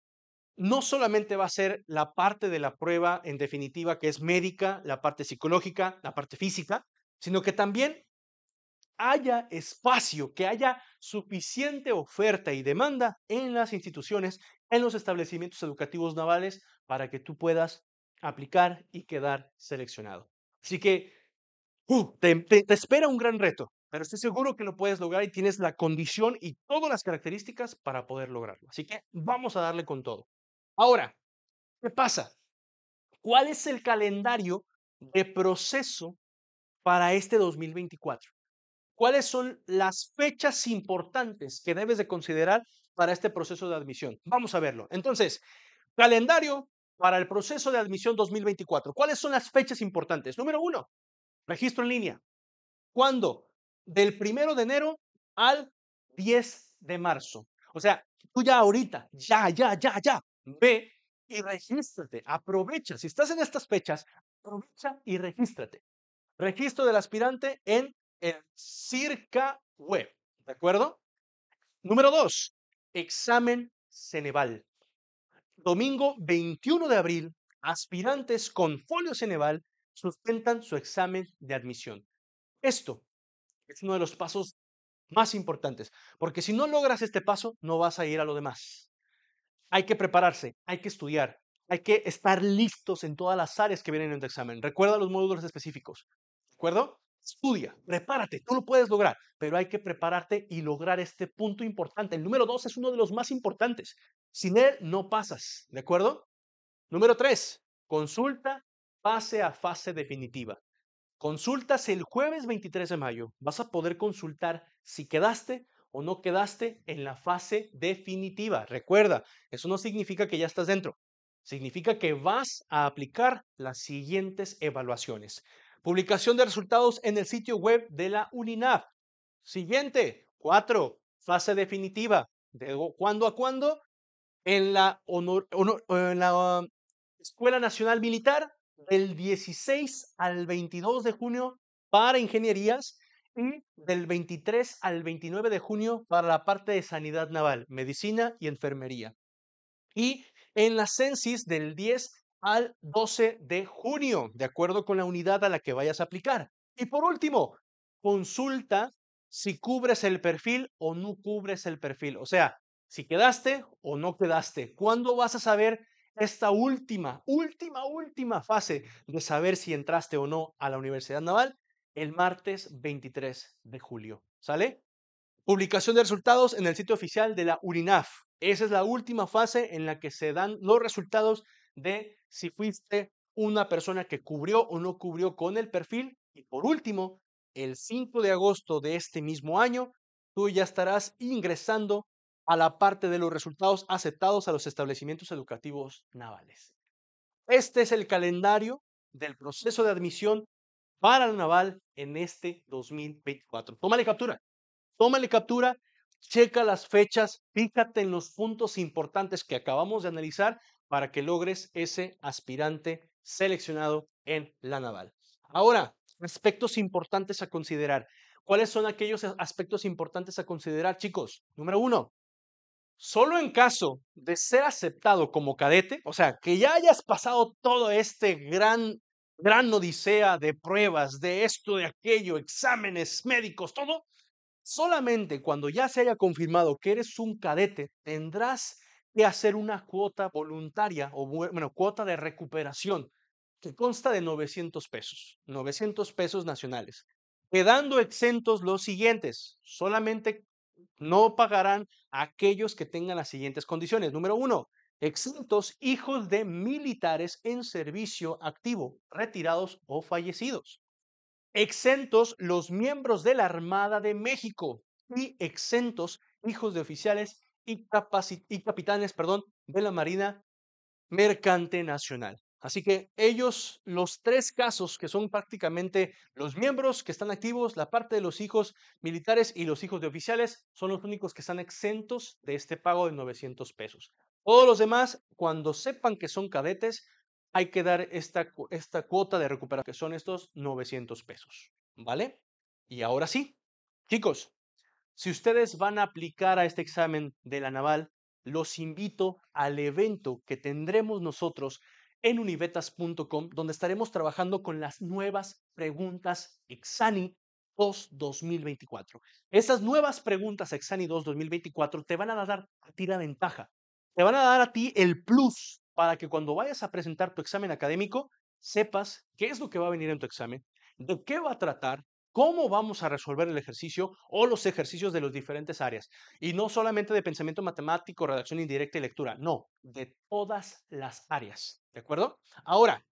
no solamente va a ser la parte de la prueba en definitiva que es médica, la parte psicológica, la parte física, sino que también haya espacio, que haya suficiente oferta y demanda en las instituciones, en los establecimientos educativos navales, para que tú puedas aplicar y quedar seleccionado. Así que uh, te, te espera un gran reto, pero estoy seguro que lo puedes lograr y tienes la condición y todas las características para poder lograrlo. Así que vamos a darle con todo. Ahora, ¿qué pasa? ¿Cuál es el calendario de proceso para este 2024? cuáles son las fechas importantes que debes de considerar para este proceso de admisión. Vamos a verlo. Entonces, calendario para el proceso de admisión 2024. ¿Cuáles son las fechas importantes? Número uno, registro en línea. ¿Cuándo? Del primero de enero al 10 de marzo. O sea, tú ya ahorita, ya, ya, ya, ya, ve y regístrate. Aprovecha. Si estás en estas fechas, aprovecha y regístrate. Registro del aspirante en en Circa Web. ¿De acuerdo? Número dos, Examen Ceneval. Domingo 21 de abril, aspirantes con folio Ceneval sustentan su examen de admisión. Esto es uno de los pasos más importantes, porque si no logras este paso, no vas a ir a lo demás. Hay que prepararse, hay que estudiar, hay que estar listos en todas las áreas que vienen en tu examen. Recuerda los módulos específicos, ¿de acuerdo? Estudia, prepárate, tú lo puedes lograr, pero hay que prepararte y lograr este punto importante. El número dos es uno de los más importantes. Sin él no pasas, ¿de acuerdo? Número tres, consulta fase a fase definitiva. Consultas el jueves 23 de mayo. Vas a poder consultar si quedaste o no quedaste en la fase definitiva. Recuerda, eso no significa que ya estás dentro. Significa que vas a aplicar las siguientes evaluaciones. Publicación de resultados en el sitio web de la UNINAF. Siguiente, cuatro, Fase definitiva. ¿De cuándo a cuándo? En la, en la um, Escuela Nacional Militar del 16 al 22 de junio para ingenierías y del 23 al 29 de junio para la parte de sanidad naval, medicina y enfermería. Y en la CENSIS del 10 al 12 de junio, de acuerdo con la unidad a la que vayas a aplicar. Y por último, consulta si cubres el perfil o no cubres el perfil. O sea, si quedaste o no quedaste. ¿Cuándo vas a saber esta última, última, última fase de saber si entraste o no a la Universidad Naval? El martes 23 de julio. ¿Sale? Publicación de resultados en el sitio oficial de la UNINAF. Esa es la última fase en la que se dan los resultados de si fuiste una persona que cubrió o no cubrió con el perfil. Y por último, el 5 de agosto de este mismo año, tú ya estarás ingresando a la parte de los resultados aceptados a los establecimientos educativos navales. Este es el calendario del proceso de admisión para el naval en este 2024. Tómale captura, tómale captura, checa las fechas, fíjate en los puntos importantes que acabamos de analizar para que logres ese aspirante seleccionado en la naval. Ahora, aspectos importantes a considerar. ¿Cuáles son aquellos aspectos importantes a considerar, chicos? Número uno, solo en caso de ser aceptado como cadete, o sea, que ya hayas pasado todo este gran, gran odisea de pruebas, de esto, de aquello, exámenes médicos, todo, solamente cuando ya se haya confirmado que eres un cadete, tendrás hacer una cuota voluntaria o bueno, cuota de recuperación que consta de 900 pesos, 900 pesos nacionales, quedando exentos los siguientes, solamente no pagarán aquellos que tengan las siguientes condiciones. Número uno, exentos hijos de militares en servicio activo, retirados o fallecidos. Exentos los miembros de la Armada de México y exentos hijos de oficiales y, capitanes perdón, de la Marina Mercante Nacional. Así que ellos, los tres casos que son prácticamente los miembros que están activos, la parte de los hijos militares y los hijos de oficiales, son los únicos que están exentos de este pago de 900 pesos. Todos los demás, cuando sepan que son cadetes, hay que dar esta, esta cuota de recuperación, que son estos 900 pesos. ¿Vale? Y ahora sí, chicos, si ustedes van a aplicar a este examen de la naval, los invito al evento que tendremos nosotros en univetas.com, donde estaremos trabajando con las nuevas preguntas Exani 2 2024. Esas nuevas preguntas Exani 2 2024 te van a dar a ti la ventaja, te van a dar a ti el plus para que cuando vayas a presentar tu examen académico, sepas qué es lo que va a venir en tu examen, de qué va a tratar cómo vamos a resolver el ejercicio o los ejercicios de las diferentes áreas. Y no solamente de pensamiento matemático, redacción indirecta y lectura, no, de todas las áreas. ¿De acuerdo? Ahora,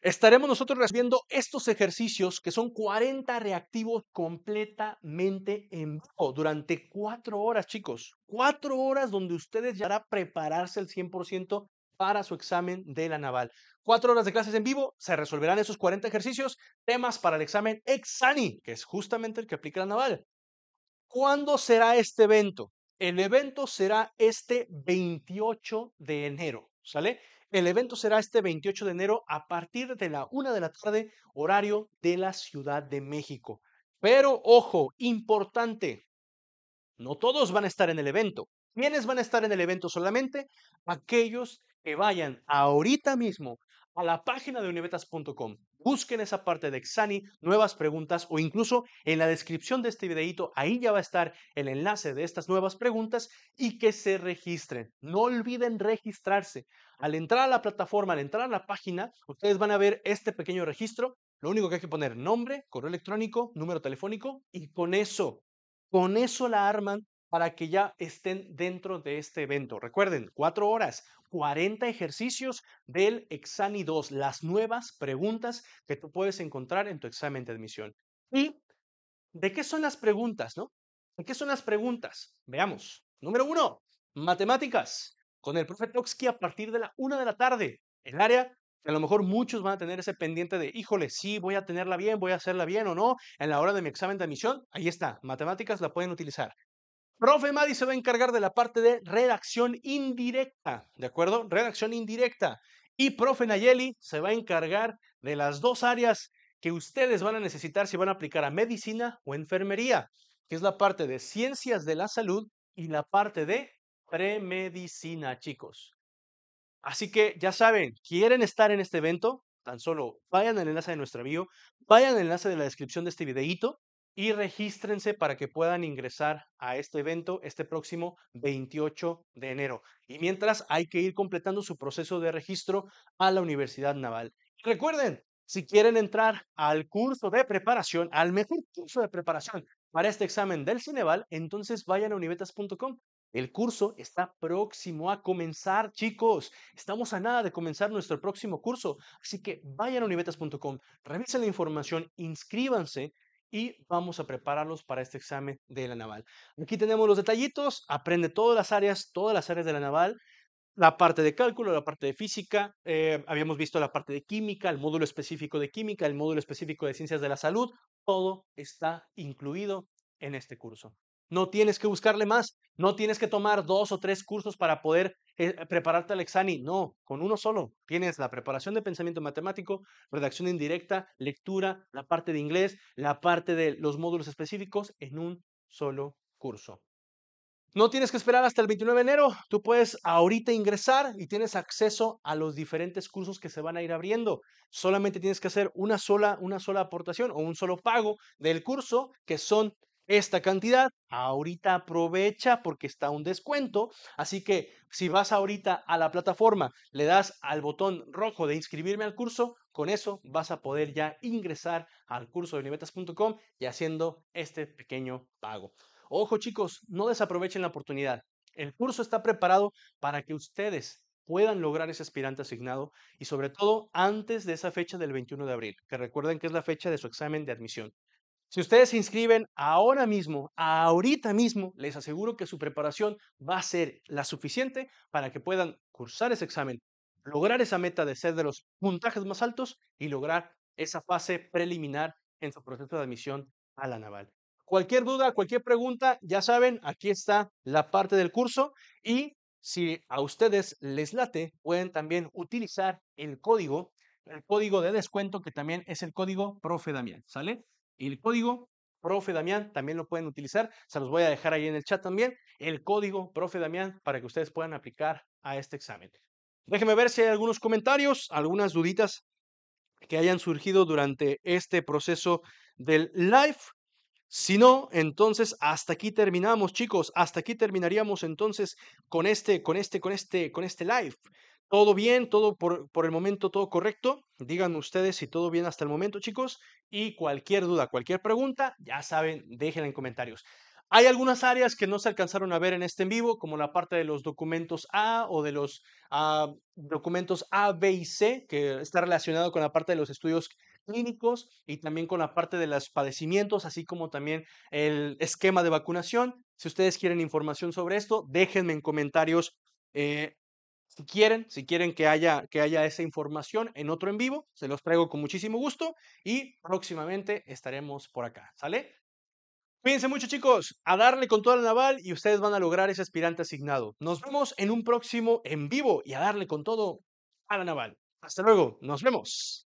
estaremos nosotros recibiendo estos ejercicios que son 40 reactivos completamente en vivo durante cuatro horas, chicos. Cuatro horas donde ustedes ya harán prepararse el 100% para su examen de la naval. Cuatro horas de clases en vivo, se resolverán esos 40 ejercicios, temas para el examen Exani, que es justamente el que aplica la naval. ¿Cuándo será este evento? El evento será este 28 de enero, ¿sale? El evento será este 28 de enero a partir de la 1 de la tarde, horario de la Ciudad de México. Pero ojo, importante, no todos van a estar en el evento. ¿Quiénes van a estar en el evento solamente? Aquellos que vayan ahorita mismo a la página de univetas.com. Busquen esa parte de Exani, nuevas preguntas o incluso en la descripción de este videito, ahí ya va a estar el enlace de estas nuevas preguntas y que se registren. No olviden registrarse. Al entrar a la plataforma, al entrar a la página, ustedes van a ver este pequeño registro. Lo único que hay que poner nombre, correo electrónico, número telefónico y con eso, con eso la arman para que ya estén dentro de este evento. Recuerden, cuatro horas, 40 ejercicios del Exani 2, las nuevas preguntas que tú puedes encontrar en tu examen de admisión. ¿Y de qué son las preguntas, no? ¿De qué son las preguntas? Veamos. Número uno, matemáticas, con el profe Toksky a partir de la una de la tarde. El área a lo mejor muchos van a tener ese pendiente de, híjole, sí, voy a tenerla bien, voy a hacerla bien o no, en la hora de mi examen de admisión, ahí está, matemáticas la pueden utilizar. Profe Madi se va a encargar de la parte de redacción indirecta, ¿de acuerdo? Redacción indirecta. Y profe Nayeli se va a encargar de las dos áreas que ustedes van a necesitar si van a aplicar a medicina o enfermería, que es la parte de ciencias de la salud y la parte de premedicina, chicos. Así que ya saben, quieren estar en este evento, tan solo vayan al enlace de nuestra bio, vayan al enlace de la descripción de este videíto y regístrense para que puedan ingresar a este evento este próximo 28 de enero. Y mientras hay que ir completando su proceso de registro a la Universidad Naval. Recuerden, si quieren entrar al curso de preparación, al mejor curso de preparación para este examen del Cineval, entonces vayan a univetas.com. El curso está próximo a comenzar, chicos. Estamos a nada de comenzar nuestro próximo curso. Así que vayan a univetas.com, revisen la información, inscríbanse y vamos a prepararlos para este examen de la naval. Aquí tenemos los detallitos, aprende todas las áreas, todas las áreas de la naval, la parte de cálculo, la parte de física, eh, habíamos visto la parte de química, el módulo específico de química, el módulo específico de ciencias de la salud, todo está incluido en este curso. No tienes que buscarle más, no tienes que tomar dos o tres cursos para poder eh, prepararte al examen. No, con uno solo. Tienes la preparación de pensamiento matemático, redacción indirecta, lectura, la parte de inglés, la parte de los módulos específicos en un solo curso. No tienes que esperar hasta el 29 de enero. Tú puedes ahorita ingresar y tienes acceso a los diferentes cursos que se van a ir abriendo. Solamente tienes que hacer una sola, una sola aportación o un solo pago del curso, que son esta cantidad. Ahorita aprovecha porque está un descuento. Así que si vas ahorita a la plataforma, le das al botón rojo de inscribirme al curso, con eso vas a poder ya ingresar al curso de Libetas.com y haciendo este pequeño pago. Ojo chicos, no desaprovechen la oportunidad. El curso está preparado para que ustedes puedan lograr ese aspirante asignado y sobre todo antes de esa fecha del 21 de abril, que recuerden que es la fecha de su examen de admisión. Si ustedes se inscriben ahora mismo, ahorita mismo, les aseguro que su preparación va a ser la suficiente para que puedan cursar ese examen, lograr esa meta de ser de los puntajes más altos y lograr esa fase preliminar en su proceso de admisión a la naval. Cualquier duda, cualquier pregunta, ya saben, aquí está la parte del curso y si a ustedes les late, pueden también utilizar el código, el código de descuento que también es el código profe ¿sale? y el código profe Damián, también lo pueden utilizar. Se los voy a dejar ahí en el chat también. El código profe Damián para que ustedes puedan aplicar a este examen. Déjenme ver si hay algunos comentarios, algunas duditas que hayan surgido durante este proceso del live. Si no, entonces hasta aquí terminamos, chicos. Hasta aquí terminaríamos entonces con este, con este, con este, con este live. Todo bien, todo por, por, el momento, todo correcto. Díganme ustedes si todo bien hasta el momento, chicos. Y cualquier duda, cualquier pregunta, ya saben, déjenla en comentarios. Hay algunas áreas que no se alcanzaron a ver en este en vivo, como la parte de los documentos A o de los ah, documentos A, B y C, que está relacionado con la parte de los estudios clínicos y también con la parte de los padecimientos, así como también el esquema de vacunación. Si ustedes quieren información sobre esto, déjenme en comentarios eh, si quieren, si quieren que haya, que haya esa información en otro en vivo, se los traigo con muchísimo gusto y próximamente estaremos por acá, ¿sale? Cuídense mucho chicos, a darle con todo la naval y ustedes van a lograr ese aspirante asignado. Nos vemos en un próximo en vivo y a darle con todo a la naval. Hasta luego, nos vemos.